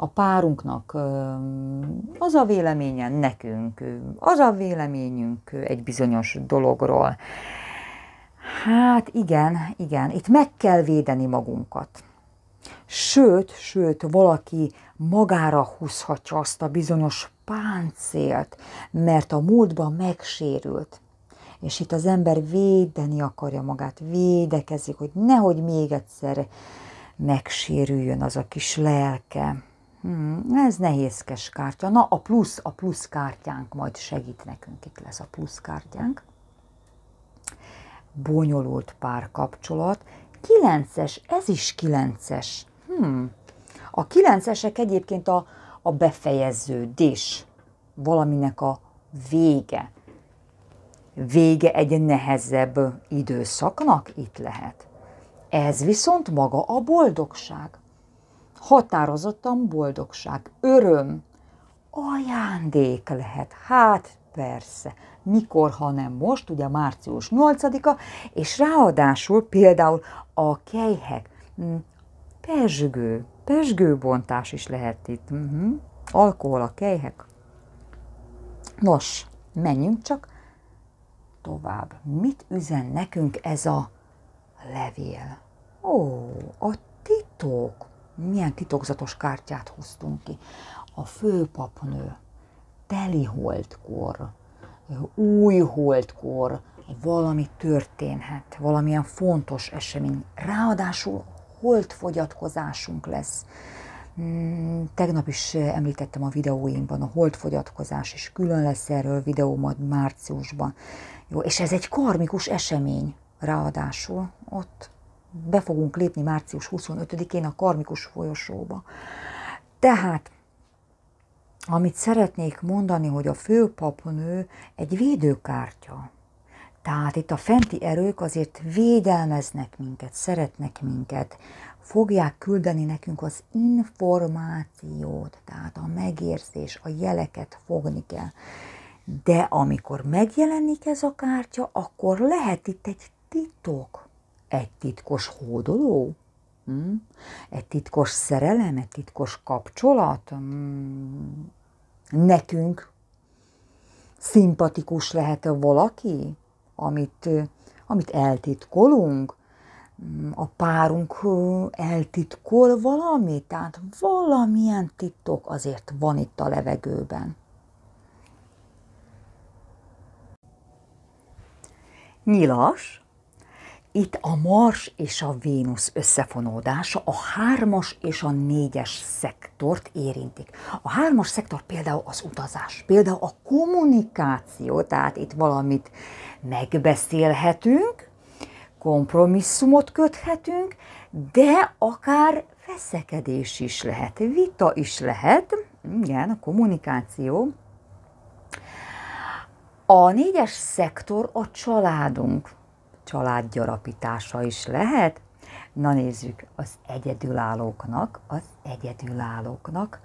a párunknak az a véleménye nekünk, az a véleményünk egy bizonyos dologról. Hát igen, igen, itt meg kell védeni magunkat. Sőt, sőt, valaki magára húzhatja azt a bizonyos páncélt, mert a múltban megsérült. És itt az ember védeni akarja magát, védekezik, hogy nehogy még egyszer megsérüljön az a kis lelke. Hmm, ez nehézkes kártya. Na, a plusz, a plusz kártyánk majd segít nekünk. Itt lesz a plusz kártyánk. Bonyolult párkapcsolat. Kilences, ez is kilences. Hmm. A kilencesek egyébként a, a befejeződés, valaminek a vége. Vége egy nehezebb időszaknak itt lehet. Ez viszont maga a boldogság. Határozottan boldogság, öröm, ajándék lehet. Hát persze, mikor, ha nem most, ugye március 8-a, és ráadásul például a kejhek, hm, pezsgő, pezsgőbontás is lehet itt. Uh-huh. Alkohol a kejhek. Nos, menjünk csak tovább. Mit üzen nekünk ez a levél? Ó, a titok milyen titokzatos kártyát hoztunk ki. A főpapnő, teli holdkor, új holdkor, valami történhet, valamilyen fontos esemény. Ráadásul holdfogyatkozásunk lesz. Mm, tegnap is említettem a videóimban, a holdfogyatkozás, és külön lesz erről videó majd márciusban. Jó, és ez egy karmikus esemény, ráadásul ott be fogunk lépni március 25-én a karmikus folyosóba. Tehát, amit szeretnék mondani, hogy a főpapnő egy védőkártya. Tehát itt a fenti erők azért védelmeznek minket, szeretnek minket, fogják küldeni nekünk az információt, tehát a megérzés, a jeleket fogni kell. De amikor megjelenik ez a kártya, akkor lehet itt egy titok, egy titkos hódoló? Hmm? Egy titkos szerelem, egy titkos kapcsolat? Hmm. Nekünk szimpatikus lehet -e valaki, amit, amit eltitkolunk? Hmm, a párunk eltitkol valamit, tehát valamilyen titok azért van itt a levegőben. Nyilas, itt a Mars és a Vénusz összefonódása a hármas és a négyes szektort érintik. A hármas szektor például az utazás, például a kommunikáció, tehát itt valamit megbeszélhetünk, kompromisszumot köthetünk, de akár veszekedés is lehet, vita is lehet, igen, a kommunikáció. A négyes szektor a családunk családgyarapítása is lehet. Na nézzük, az egyedülállóknak, az egyedülállóknak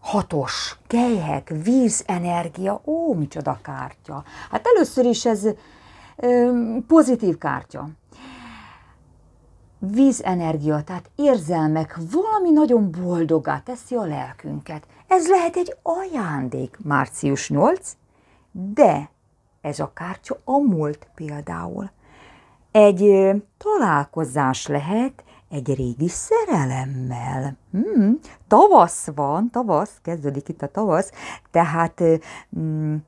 hatos, kelyhek, vízenergia, ó, micsoda kártya. Hát először is ez ö, pozitív kártya. Vízenergia, tehát érzelmek, valami nagyon boldogá teszi a lelkünket. Ez lehet egy ajándék, március 8, de ez a kártya a múlt például egy találkozás lehet egy régi szerelemmel. Hmm, tavasz van, tavasz, kezdődik itt a tavasz, tehát hmm,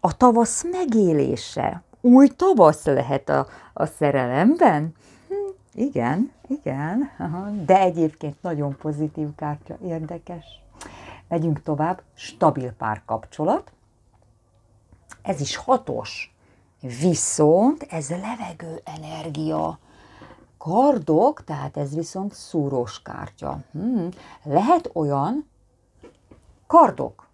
a tavasz megélése. Új tavasz lehet a, a szerelemben. Hmm, igen, igen, aha, de egyébként nagyon pozitív kártya, érdekes. Megyünk tovább, stabil párkapcsolat. Ez is hatos Viszont ez levegő energia kardok, tehát ez viszont szúrós kártya. Hmm. Lehet olyan kardok,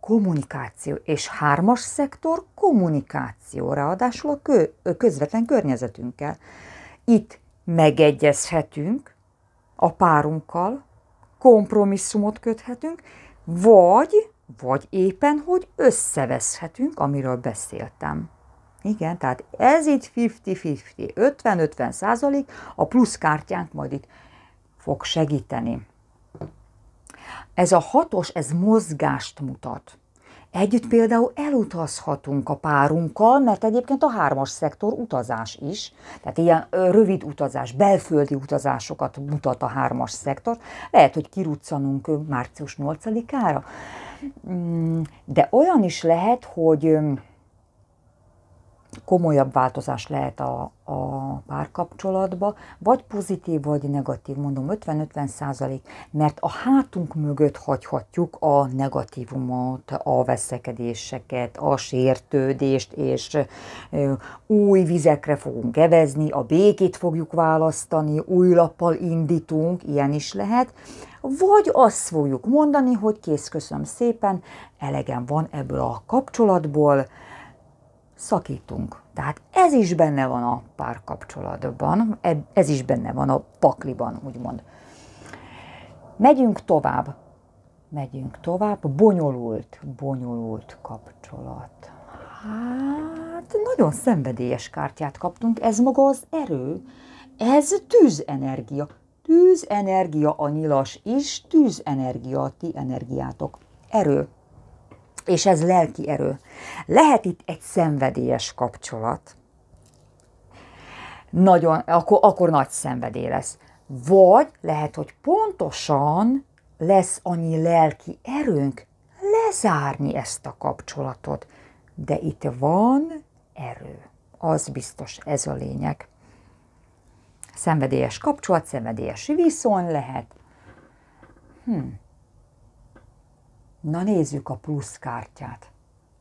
kommunikáció, és hármas szektor kommunikáció, ráadásul a kö, közvetlen környezetünkkel. Itt megegyezhetünk a párunkkal, kompromisszumot köthetünk, vagy, vagy éppen, hogy összeveszhetünk, amiről beszéltem. Igen, tehát ez itt 50-50, 50-50 százalék, a plusz kártyánk majd itt fog segíteni. Ez a hatos, ez mozgást mutat. Együtt például elutazhatunk a párunkkal, mert egyébként a hármas szektor utazás is, tehát ilyen rövid utazás, belföldi utazásokat mutat a hármas szektor. Lehet, hogy kiruccanunk március 8-ára, mm, de olyan is lehet, hogy komolyabb változás lehet a, a párkapcsolatba, vagy pozitív, vagy negatív, mondom 50-50 százalék, mert a hátunk mögött hagyhatjuk a negatívumot, a veszekedéseket, a sértődést, és ö, új vizekre fogunk kevezni, a békét fogjuk választani, új lappal indítunk, ilyen is lehet, vagy azt fogjuk mondani, hogy kész, köszönöm szépen, elegem van ebből a kapcsolatból, szakítunk. Tehát ez is benne van a párkapcsolatban, e- ez is benne van a pakliban, úgymond. Megyünk tovább. Megyünk tovább. Bonyolult, bonyolult kapcsolat. Hát, nagyon szenvedélyes kártyát kaptunk. Ez maga az erő. Ez tűzenergia. Tűzenergia a nyilas is, tűzenergia a ti energiátok. Erő. És ez lelki erő. Lehet itt egy szenvedélyes kapcsolat, nagyon, akkor, akkor nagy szenvedély lesz. Vagy lehet, hogy pontosan lesz annyi lelki erőnk lezárni ezt a kapcsolatot. De itt van erő. Az biztos, ez a lényeg. Szenvedélyes kapcsolat, szenvedélyes viszony lehet. Hmm. Na nézzük a plusz kártyát.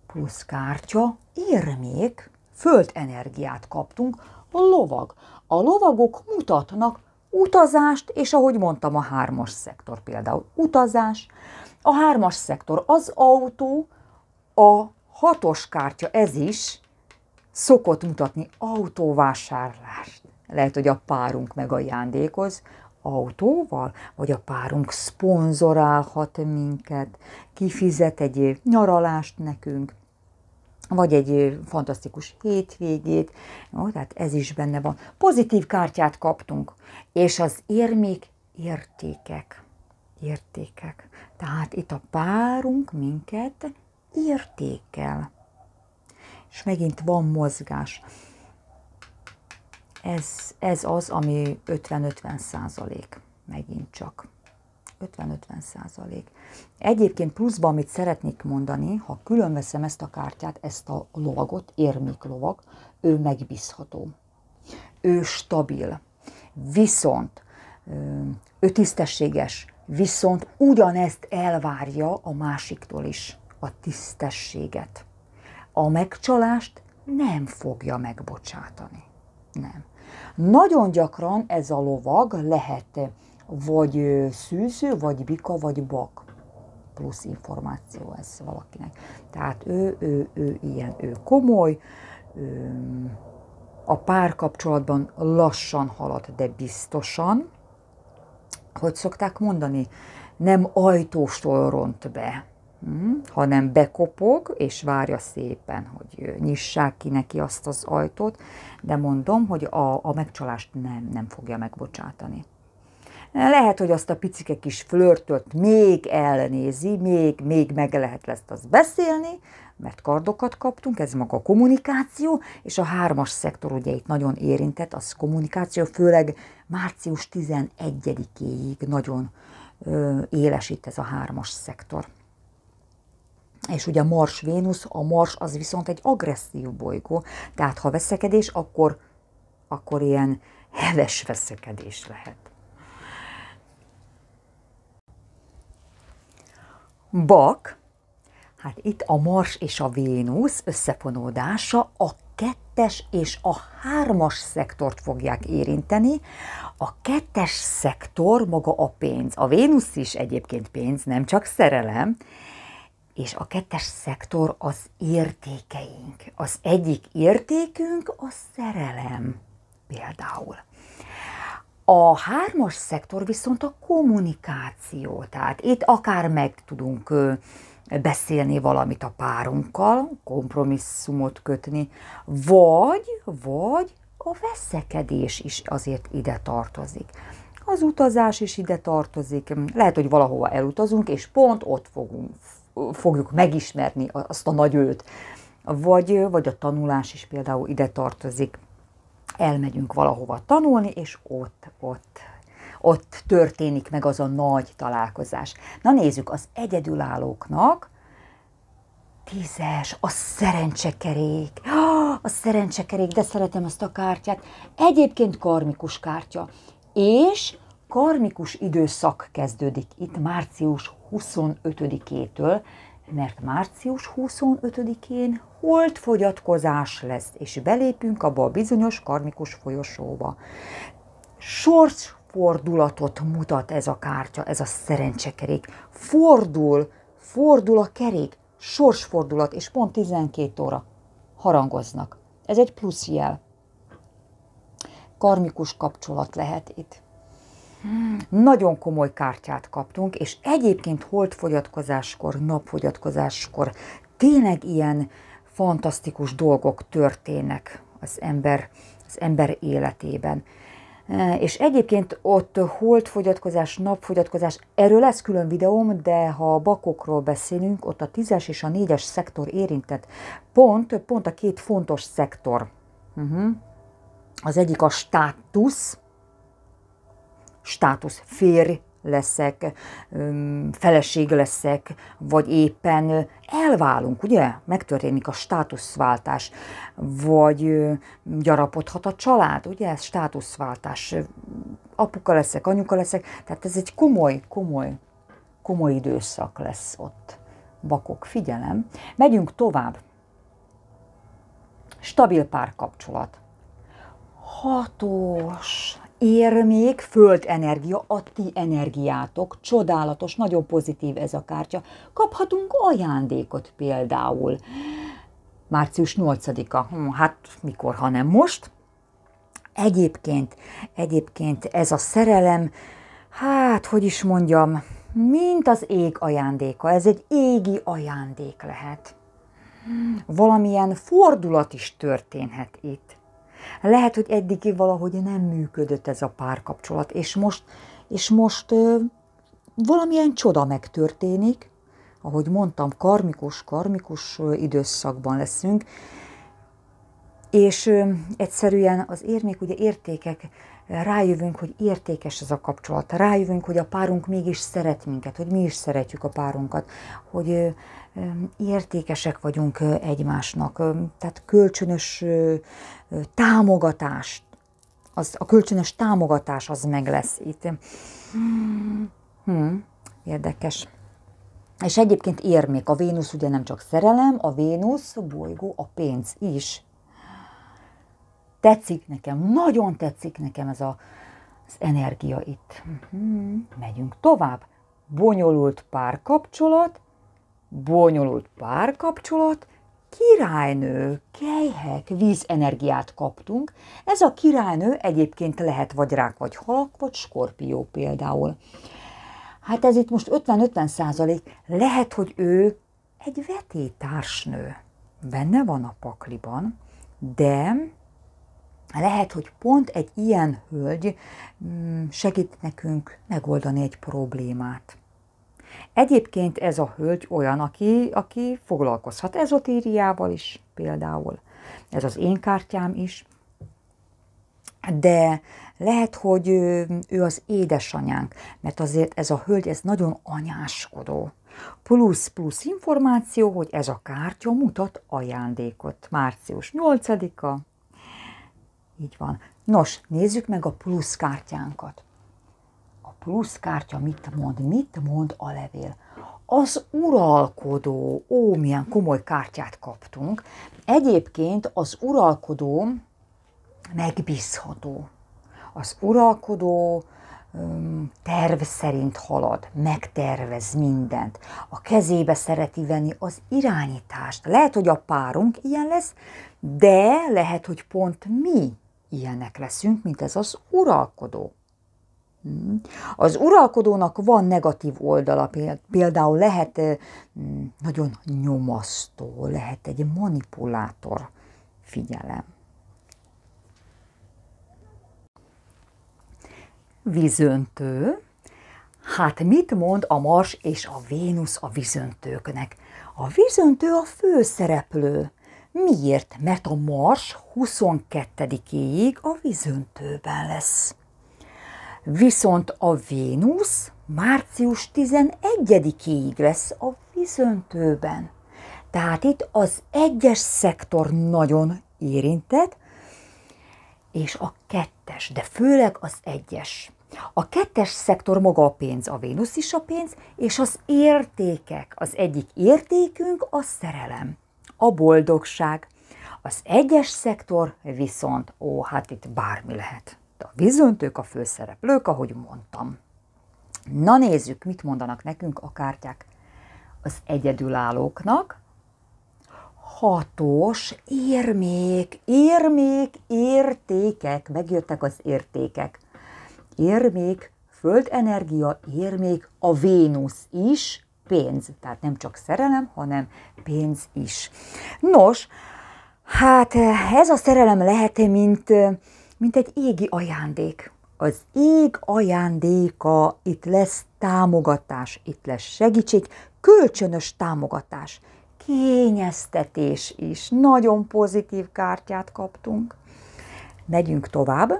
Plusz kártya, érmék, földenergiát kaptunk, a lovag. A lovagok mutatnak utazást, és ahogy mondtam, a hármas szektor például utazás. A hármas szektor az autó, a hatos kártya ez is szokott mutatni autóvásárlást. Lehet, hogy a párunk megajándékoz, autóval, vagy a párunk szponzorálhat minket, kifizet egy eh, nyaralást nekünk, vagy egy eh, fantasztikus hétvégét, no, tehát ez is benne van. Pozitív kártyát kaptunk, és az érmék értékek. Értékek. Tehát itt a párunk minket értékel. És megint van mozgás. Ez, ez az, ami 50-50 százalék, megint csak. 50-50 százalék. Egyébként pluszban, amit szeretnék mondani, ha különveszem ezt a kártyát, ezt a lovagot, érmék lovag, ő megbízható. Ő stabil. Viszont ő tisztességes, viszont ugyanezt elvárja a másiktól is, a tisztességet. A megcsalást nem fogja megbocsátani. Nem. Nagyon gyakran ez a lovag lehet vagy szűző, vagy bika, vagy bak. Plusz információ ez valakinek. Tehát ő, ő, ő ilyen, ő komoly, ő, a párkapcsolatban lassan halad, de biztosan. Hogy szokták mondani? Nem ajtóstól ront be Hmm? hanem bekopog, és várja szépen, hogy nyissák ki neki azt az ajtót, de mondom, hogy a, a megcsalást nem, nem fogja megbocsátani. Lehet, hogy azt a picike kis flörtöt még elnézi, még, még meg lehet lesz az beszélni, mert kardokat kaptunk, ez maga a kommunikáció, és a hármas szektor ugye itt nagyon érintett, az kommunikáció, főleg március 11-éig nagyon ö, ez a hármas szektor és ugye Mars Vénusz, a Mars az viszont egy agresszív bolygó, tehát ha veszekedés, akkor, akkor ilyen heves veszekedés lehet. Bak, hát itt a Mars és a Vénusz összefonódása a kettes és a hármas szektort fogják érinteni. A kettes szektor maga a pénz. A Vénusz is egyébként pénz, nem csak szerelem és a kettes szektor az értékeink. Az egyik értékünk a szerelem például. A hármas szektor viszont a kommunikáció, tehát itt akár meg tudunk beszélni valamit a párunkkal, kompromisszumot kötni, vagy, vagy a veszekedés is azért ide tartozik. Az utazás is ide tartozik. Lehet, hogy valahova elutazunk, és pont ott fogunk fogjuk megismerni azt a nagy őt. Vagy, vagy a tanulás is például ide tartozik. Elmegyünk valahova tanulni, és ott, ott, ott történik meg az a nagy találkozás. Na nézzük, az egyedülállóknak tízes, a szerencsekerék. A szerencsekerék, de szeretem ezt a kártyát. Egyébként karmikus kártya. És karmikus időszak kezdődik itt március 25-től, mert március 25-én holdfogyatkozás lesz, és belépünk abba a bizonyos karmikus folyosóba. Sorsfordulatot mutat ez a kártya, ez a szerencsekerék. Fordul, fordul a kerék, sorsfordulat, és pont 12 óra harangoznak. Ez egy plusz jel. Karmikus kapcsolat lehet itt. Hmm. Nagyon komoly kártyát kaptunk, és egyébként holdfogyatkozáskor, napfogyatkozáskor tényleg ilyen fantasztikus dolgok történnek az ember, az ember életében. E, és egyébként ott holdfogyatkozás, napfogyatkozás, erről lesz külön videóm, de ha a bakokról beszélünk, ott a tízes és a négyes szektor érintett. Pont, pont a két fontos szektor. Uh-huh. Az egyik a státusz, státusz férj leszek, feleség leszek, vagy éppen elválunk, ugye? Megtörténik a státuszváltás, vagy gyarapodhat a család, ugye? Ez státuszváltás. Apuka leszek, anyuka leszek, tehát ez egy komoly, komoly, komoly időszak lesz ott. Bakok, figyelem. Megyünk tovább. Stabil párkapcsolat. Hatós, érmék, földenergia, a ti energiátok. Csodálatos, nagyon pozitív ez a kártya. Kaphatunk ajándékot például. Március 8-a, hm, hát mikor, ha nem most. Egyébként, egyébként ez a szerelem, hát hogy is mondjam, mint az ég ajándéka. Ez egy égi ajándék lehet. Valamilyen fordulat is történhet itt. Lehet, hogy eddig valahogy nem működött ez a párkapcsolat, és most, és most ö, valamilyen csoda megtörténik, ahogy mondtam, karmikus, karmikus időszakban leszünk, és ö, egyszerűen az érmék ugye értékek rájövünk, hogy értékes ez a kapcsolat, rájövünk, hogy a párunk mégis szeret minket, hogy mi is szeretjük a párunkat, hogy értékesek vagyunk egymásnak, tehát kölcsönös támogatást, az, a kölcsönös támogatás az meg lesz itt. Hmm. hmm, érdekes. És egyébként érmék. A Vénusz ugye nem csak szerelem, a Vénusz bolygó a pénz is tetszik nekem, nagyon tetszik nekem ez a, az energia itt. Mm-hmm. Megyünk tovább. Bonyolult párkapcsolat, bonyolult párkapcsolat, királynő, kejhek, vízenergiát kaptunk. Ez a királynő egyébként lehet vagy rák, vagy halak, vagy skorpió például. Hát ez itt most 50-50 százalék. Lehet, hogy ő egy vetétársnő. Benne van a pakliban, de lehet, hogy pont egy ilyen hölgy mm, segít nekünk megoldani egy problémát. Egyébként ez a hölgy olyan, aki, aki foglalkozhat ezotériával is például. Ez az én kártyám is. De lehet, hogy ő, az édesanyánk, mert azért ez a hölgy, ez nagyon anyáskodó. Plusz-plusz információ, hogy ez a kártya mutat ajándékot. Március 8-a, így van. Nos, nézzük meg a plusz kártyánkat. A plusz kártya mit mond? Mit mond a levél? Az uralkodó, ó, milyen komoly kártyát kaptunk. Egyébként az uralkodó megbízható. Az uralkodó terv szerint halad, megtervez mindent, a kezébe szereti venni az irányítást. Lehet, hogy a párunk ilyen lesz, de lehet, hogy pont mi Ilyenek leszünk, mint ez az uralkodó. Hmm. Az uralkodónak van negatív oldala, például lehet hmm, nagyon nyomasztó, lehet egy manipulátor figyelem. Vízöntő. Hát mit mond a Mars és a Vénusz a vízöntőknek? A vízöntő a főszereplő. Miért? Mert a Mars 22-éig a vízöntőben lesz. Viszont a Vénusz március 11-éig lesz a vízöntőben. Tehát itt az egyes szektor nagyon érintett, és a kettes, de főleg az egyes. A kettes szektor maga a pénz, a Vénusz is a pénz, és az értékek. Az egyik értékünk a szerelem a boldogság. Az egyes szektor viszont, ó, hát itt bármi lehet. De a vizöntők a főszereplők, ahogy mondtam. Na nézzük, mit mondanak nekünk a kártyák. Az egyedülállóknak hatos érmék, érmék, értékek, megjöttek az értékek. Érmék, földenergia, érmék, a Vénusz is, pénz. Tehát nem csak szerelem, hanem pénz is. Nos, hát eh, ez a szerelem lehet eh, mint, eh, mint egy égi ajándék. Az ég ajándéka, itt lesz támogatás, itt lesz segítség, kölcsönös támogatás, kényeztetés is. Nagyon pozitív kártyát kaptunk. Megyünk tovább.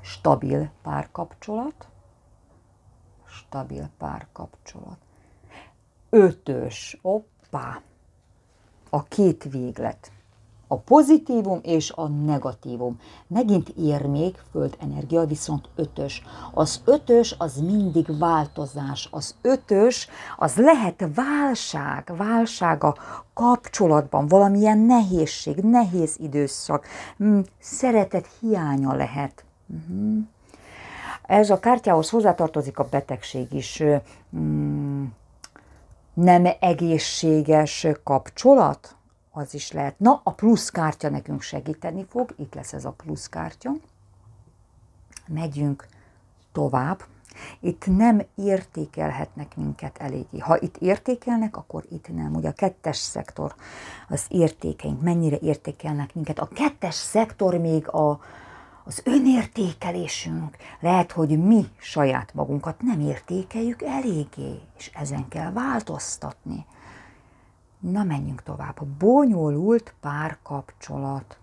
Stabil párkapcsolat stabil párkapcsolat. Ötös, oppá, a két véglet. A pozitívum és a negatívum. Megint érmék, földenergia, viszont ötös. Az ötös az mindig változás. Az ötös az lehet válság, válság a kapcsolatban, valamilyen nehézség, nehéz időszak, hmm, szeretet hiánya lehet. Uh-huh. Ez a kártyához hozzátartozik a betegség is. Mm, nem egészséges kapcsolat? Az is lehet. Na, a plusz kártya nekünk segíteni fog. Itt lesz ez a plusz kártya. Megyünk tovább. Itt nem értékelhetnek minket eléggé. Ha itt értékelnek, akkor itt nem. Ugye a kettes szektor az értékeink, mennyire értékelnek minket. A kettes szektor még a, az önértékelésünk, lehet, hogy mi saját magunkat nem értékeljük eléggé, és ezen kell változtatni. Na menjünk tovább. a Bonyolult párkapcsolat.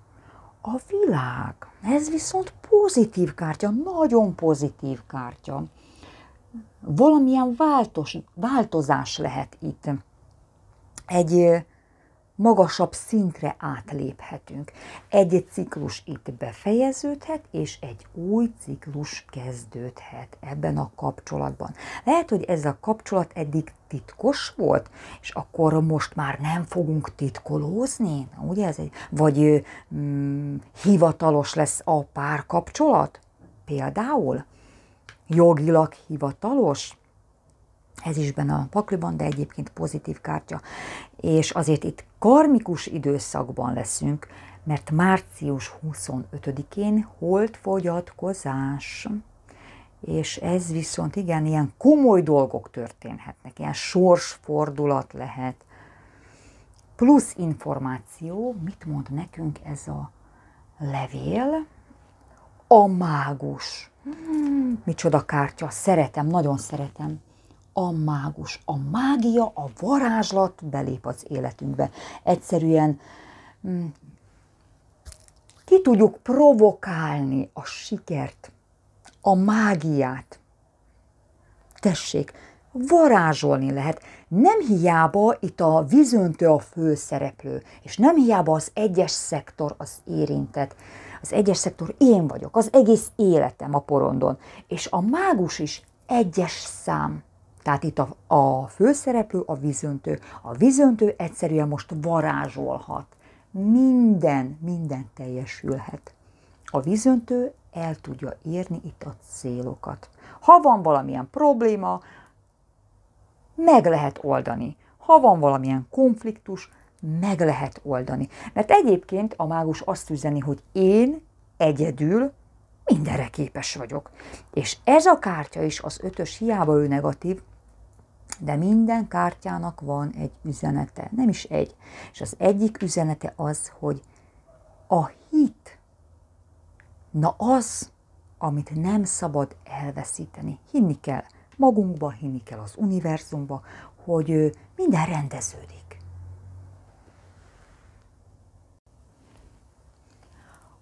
A világ. Ez viszont pozitív kártya, nagyon pozitív kártya. Valamilyen változ, változás lehet itt. Egy magasabb szintre átléphetünk. Egy ciklus itt befejeződhet, és egy új ciklus kezdődhet ebben a kapcsolatban. Lehet, hogy ez a kapcsolat eddig titkos volt, és akkor most már nem fogunk titkolózni, ugye ez egy, vagy mm, hivatalos lesz a párkapcsolat, például jogilag hivatalos, ez is benne a pakliban, de egyébként pozitív kártya. És azért itt karmikus időszakban leszünk, mert március 25-én holdfogyatkozás. És ez viszont igen, ilyen komoly dolgok történhetnek, ilyen sorsfordulat lehet. Plusz információ, mit mond nekünk ez a levél? A mágus. Hmm, micsoda kártya, szeretem, nagyon szeretem a mágus, a mágia, a varázslat belép az életünkbe. Egyszerűen mm, ki tudjuk provokálni a sikert, a mágiát. Tessék, varázsolni lehet. Nem hiába itt a vízöntő a főszereplő, és nem hiába az egyes szektor az érintett. Az egyes szektor én vagyok, az egész életem a porondon, és a mágus is egyes szám. Tehát itt a, a főszereplő a vízöntő. A vízöntő egyszerűen most varázsolhat. Minden, minden teljesülhet. A vízöntő el tudja érni itt a célokat. Ha van valamilyen probléma, meg lehet oldani. Ha van valamilyen konfliktus, meg lehet oldani. Mert egyébként a mágus azt üzeni, hogy én egyedül mindenre képes vagyok. És ez a kártya is, az ötös, hiába ő negatív, de minden kártyának van egy üzenete, nem is egy. És az egyik üzenete az, hogy a hit, na az, amit nem szabad elveszíteni. Hinni kell magunkba, hinni kell az univerzumba, hogy minden rendeződik.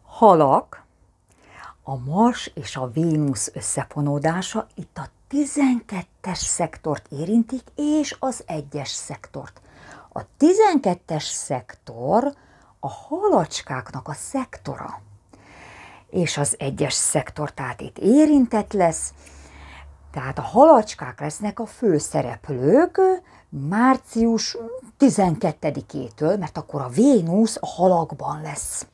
Halak, a Mars és a Vénusz összefonódása itt a 12-es szektort érintik, és az 1-es szektort. A 12-es szektor a halacskáknak a szektora, és az 1-es szektor, tehát itt érintett lesz, tehát a halacskák lesznek a főszereplők március 12-től, mert akkor a Vénusz a halakban lesz.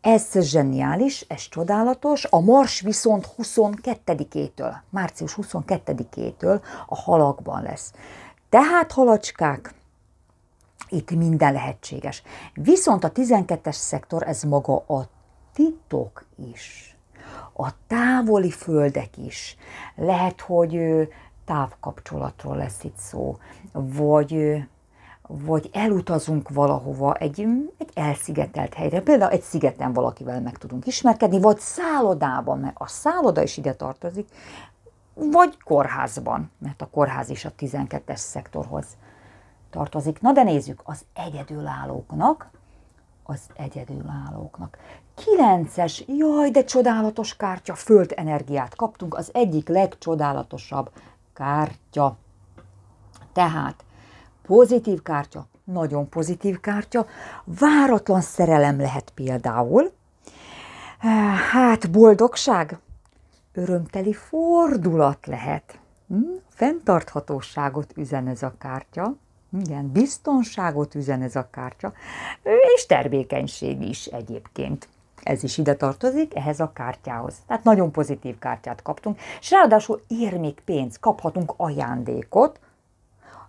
Ez zseniális, ez csodálatos. A Mars viszont 22-től, március 22-től a halakban lesz. Tehát halacskák, itt minden lehetséges. Viszont a 12-es szektor, ez maga a titok is. A távoli földek is. Lehet, hogy távkapcsolatról lesz itt szó, vagy vagy elutazunk valahova egy, mm, egy elszigetelt helyre, például egy szigeten valakivel meg tudunk ismerkedni, vagy szállodában, mert a szálloda is ide tartozik, vagy kórházban, mert a kórház is a 12-es szektorhoz tartozik. Na de nézzük, az egyedülállóknak, az egyedülállóknak. Kilences, jaj, de csodálatos kártya, föld energiát kaptunk, az egyik legcsodálatosabb kártya. Tehát Pozitív kártya, nagyon pozitív kártya. Váratlan szerelem lehet például. Hát boldogság, örömteli fordulat lehet. Hm? fenntarthatóságot Fentarthatóságot üzen ez a kártya. Igen, biztonságot üzen ez a kártya, és termékenység is egyébként. Ez is ide tartozik, ehhez a kártyához. Tehát nagyon pozitív kártyát kaptunk, és ráadásul ér még pénz, kaphatunk ajándékot,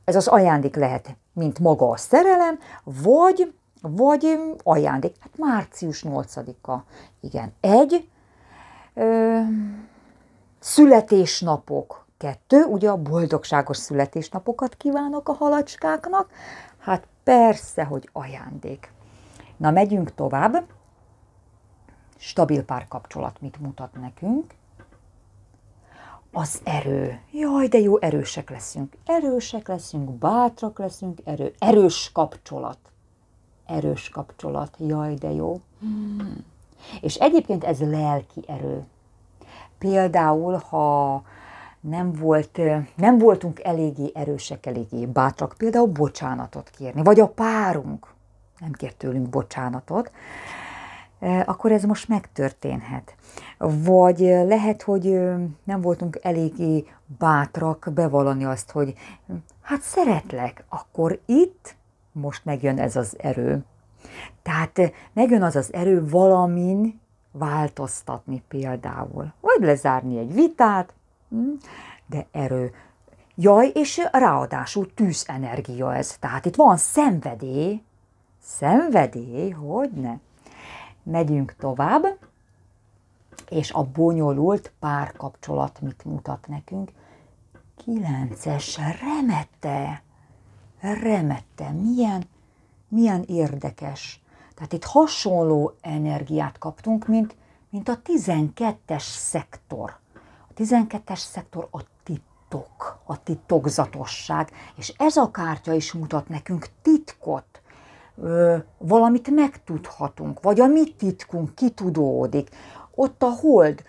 ez az ajándék lehet, mint maga a szerelem, vagy, vagy mm, ajándék. Hát március 8-a, igen, egy. Ö, születésnapok, kettő, ugye a boldogságos születésnapokat kívánok a halacskáknak. Hát persze, hogy ajándék. Na, megyünk tovább. Stabil párkapcsolat mit mutat nekünk? az erő. Jaj, de jó, erősek leszünk. Erősek leszünk, bátrak leszünk, erő, erős kapcsolat. Erős kapcsolat, jaj, de jó. Hmm. És egyébként ez lelki erő. Például, ha nem, volt, nem voltunk eléggé erősek, eléggé bátrak, például bocsánatot kérni, vagy a párunk nem kért tőlünk bocsánatot, akkor ez most megtörténhet. Vagy lehet, hogy nem voltunk eléggé bátrak bevallani azt, hogy hm, hát szeretlek, akkor itt most megjön ez az erő. Tehát megjön az az erő valamin változtatni például. Vagy lezárni egy vitát, hm, de erő. Jaj, és ráadásul tűzenergia ez. Tehát itt van szenvedély, szenvedély, hogy ne? megyünk tovább, és a bonyolult párkapcsolat mit mutat nekünk? Kilences remete, remette, milyen, milyen érdekes. Tehát itt hasonló energiát kaptunk, mint, mint a 12-es szektor. A 12-es szektor a titok, a titokzatosság, és ez a kártya is mutat nekünk titkot, ö, valamit megtudhatunk, vagy a mi titkunk kitudódik. Ott a hold,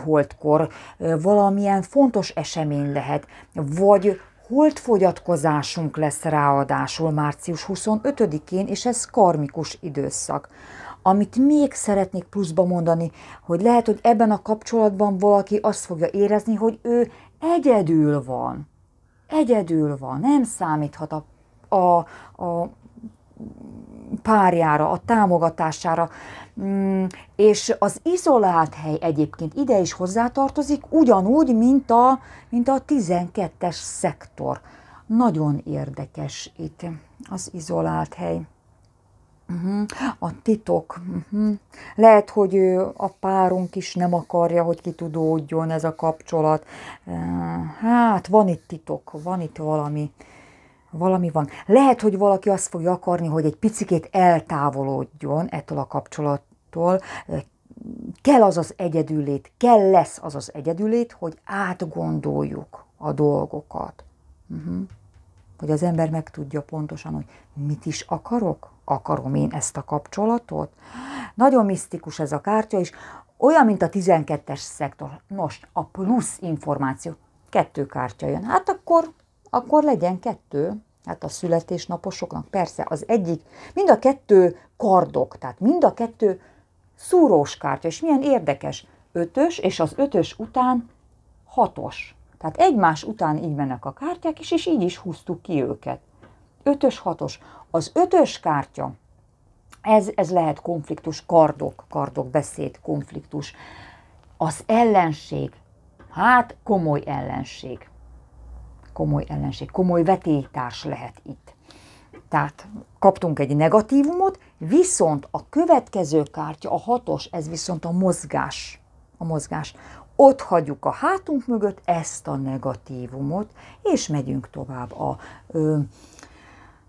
holdkor ö, valamilyen fontos esemény lehet, vagy holdfogyatkozásunk lesz ráadásul március 25-én, és ez karmikus időszak. Amit még szeretnék pluszba mondani, hogy lehet, hogy ebben a kapcsolatban valaki azt fogja érezni, hogy ő egyedül van. Egyedül van, nem számíthat a a, a párjára, a támogatására, mm, és az izolált hely egyébként ide is hozzátartozik, ugyanúgy, mint a, mint a 12-es szektor. Nagyon érdekes itt az izolált hely. Uh-huh. A titok. Uh-huh. Lehet, hogy a párunk is nem akarja, hogy ki tudódjon ez a kapcsolat. Hát, van itt titok, van itt valami. Uh, valami van. Lehet, hogy valaki azt fogja akarni, hogy egy picikét eltávolodjon ettől a kapcsolattól, kell az az egyedülét, kell lesz az az egyedülét, hogy átgondoljuk a dolgokat. Uh-huh. Hogy az ember meg tudja pontosan, hogy mit is akarok, akarom én ezt a kapcsolatot. Nagyon misztikus ez a kártya, és olyan, mint a 12-es szektor. Nos, a plusz információ. Kettő kártya jön. Hát akkor, akkor legyen kettő. Hát a születésnaposoknak persze az egyik, mind a kettő kardok, tehát mind a kettő szúrós kártya, és milyen érdekes, ötös, és az ötös után hatos. Tehát egymás után így mennek a kártyák, és, és így is húztuk ki őket. Ötös, hatos. Az ötös kártya, ez, ez lehet konfliktus, kardok, kardok, beszéd, konfliktus. Az ellenség, hát komoly ellenség komoly ellenség, komoly vetélytárs lehet itt. Tehát kaptunk egy negatívumot, viszont a következő kártya, a hatos, ez viszont a mozgás. A mozgás. Ott hagyjuk a hátunk mögött ezt a negatívumot, és megyünk tovább. A, ö,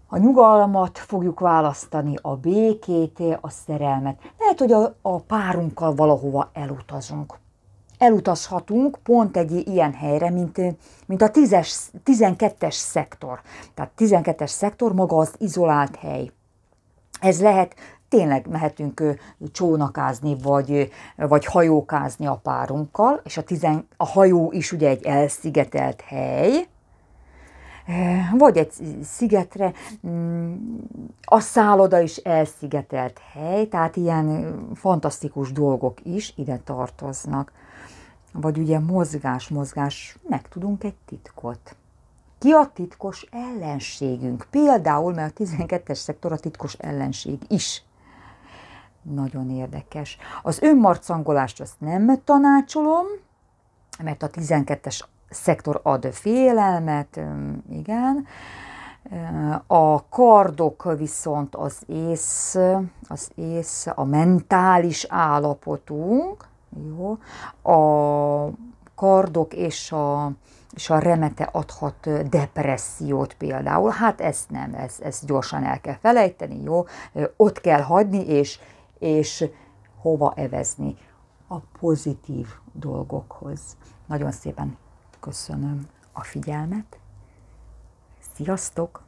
a nyugalmat fogjuk választani, a békét, a szerelmet. Lehet, hogy a, a párunkkal valahova elutazunk elutazhatunk pont egy ilyen helyre, mint, mint a 10 12-es szektor. Tehát 12-es szektor maga az izolált hely. Ez lehet tényleg mehetünk csónakázni, vagy, vagy hajókázni a párunkkal, és a, tizen, a hajó is ugye egy elszigetelt hely, vagy egy szigetre, mm, a szálloda is elszigetelt hely, tehát ilyen fantasztikus dolgok is ide tartoznak vagy ugye mozgás, mozgás, megtudunk egy titkot. Ki a titkos ellenségünk? Például, mert a 12-es szektor a titkos ellenség is. Nagyon érdekes. Az önmarcangolást azt nem tanácsolom, mert a 12-es szektor ad félelmet, igen. A kardok viszont az ész, az ész, a mentális állapotunk, jó. A kardok és a, és a remete adhat depressziót például. Hát ezt nem, ezt, ezt gyorsan el kell felejteni, jó? Ott kell hagyni, és, és hova evezni? A pozitív dolgokhoz. Nagyon szépen köszönöm a figyelmet. Sziasztok!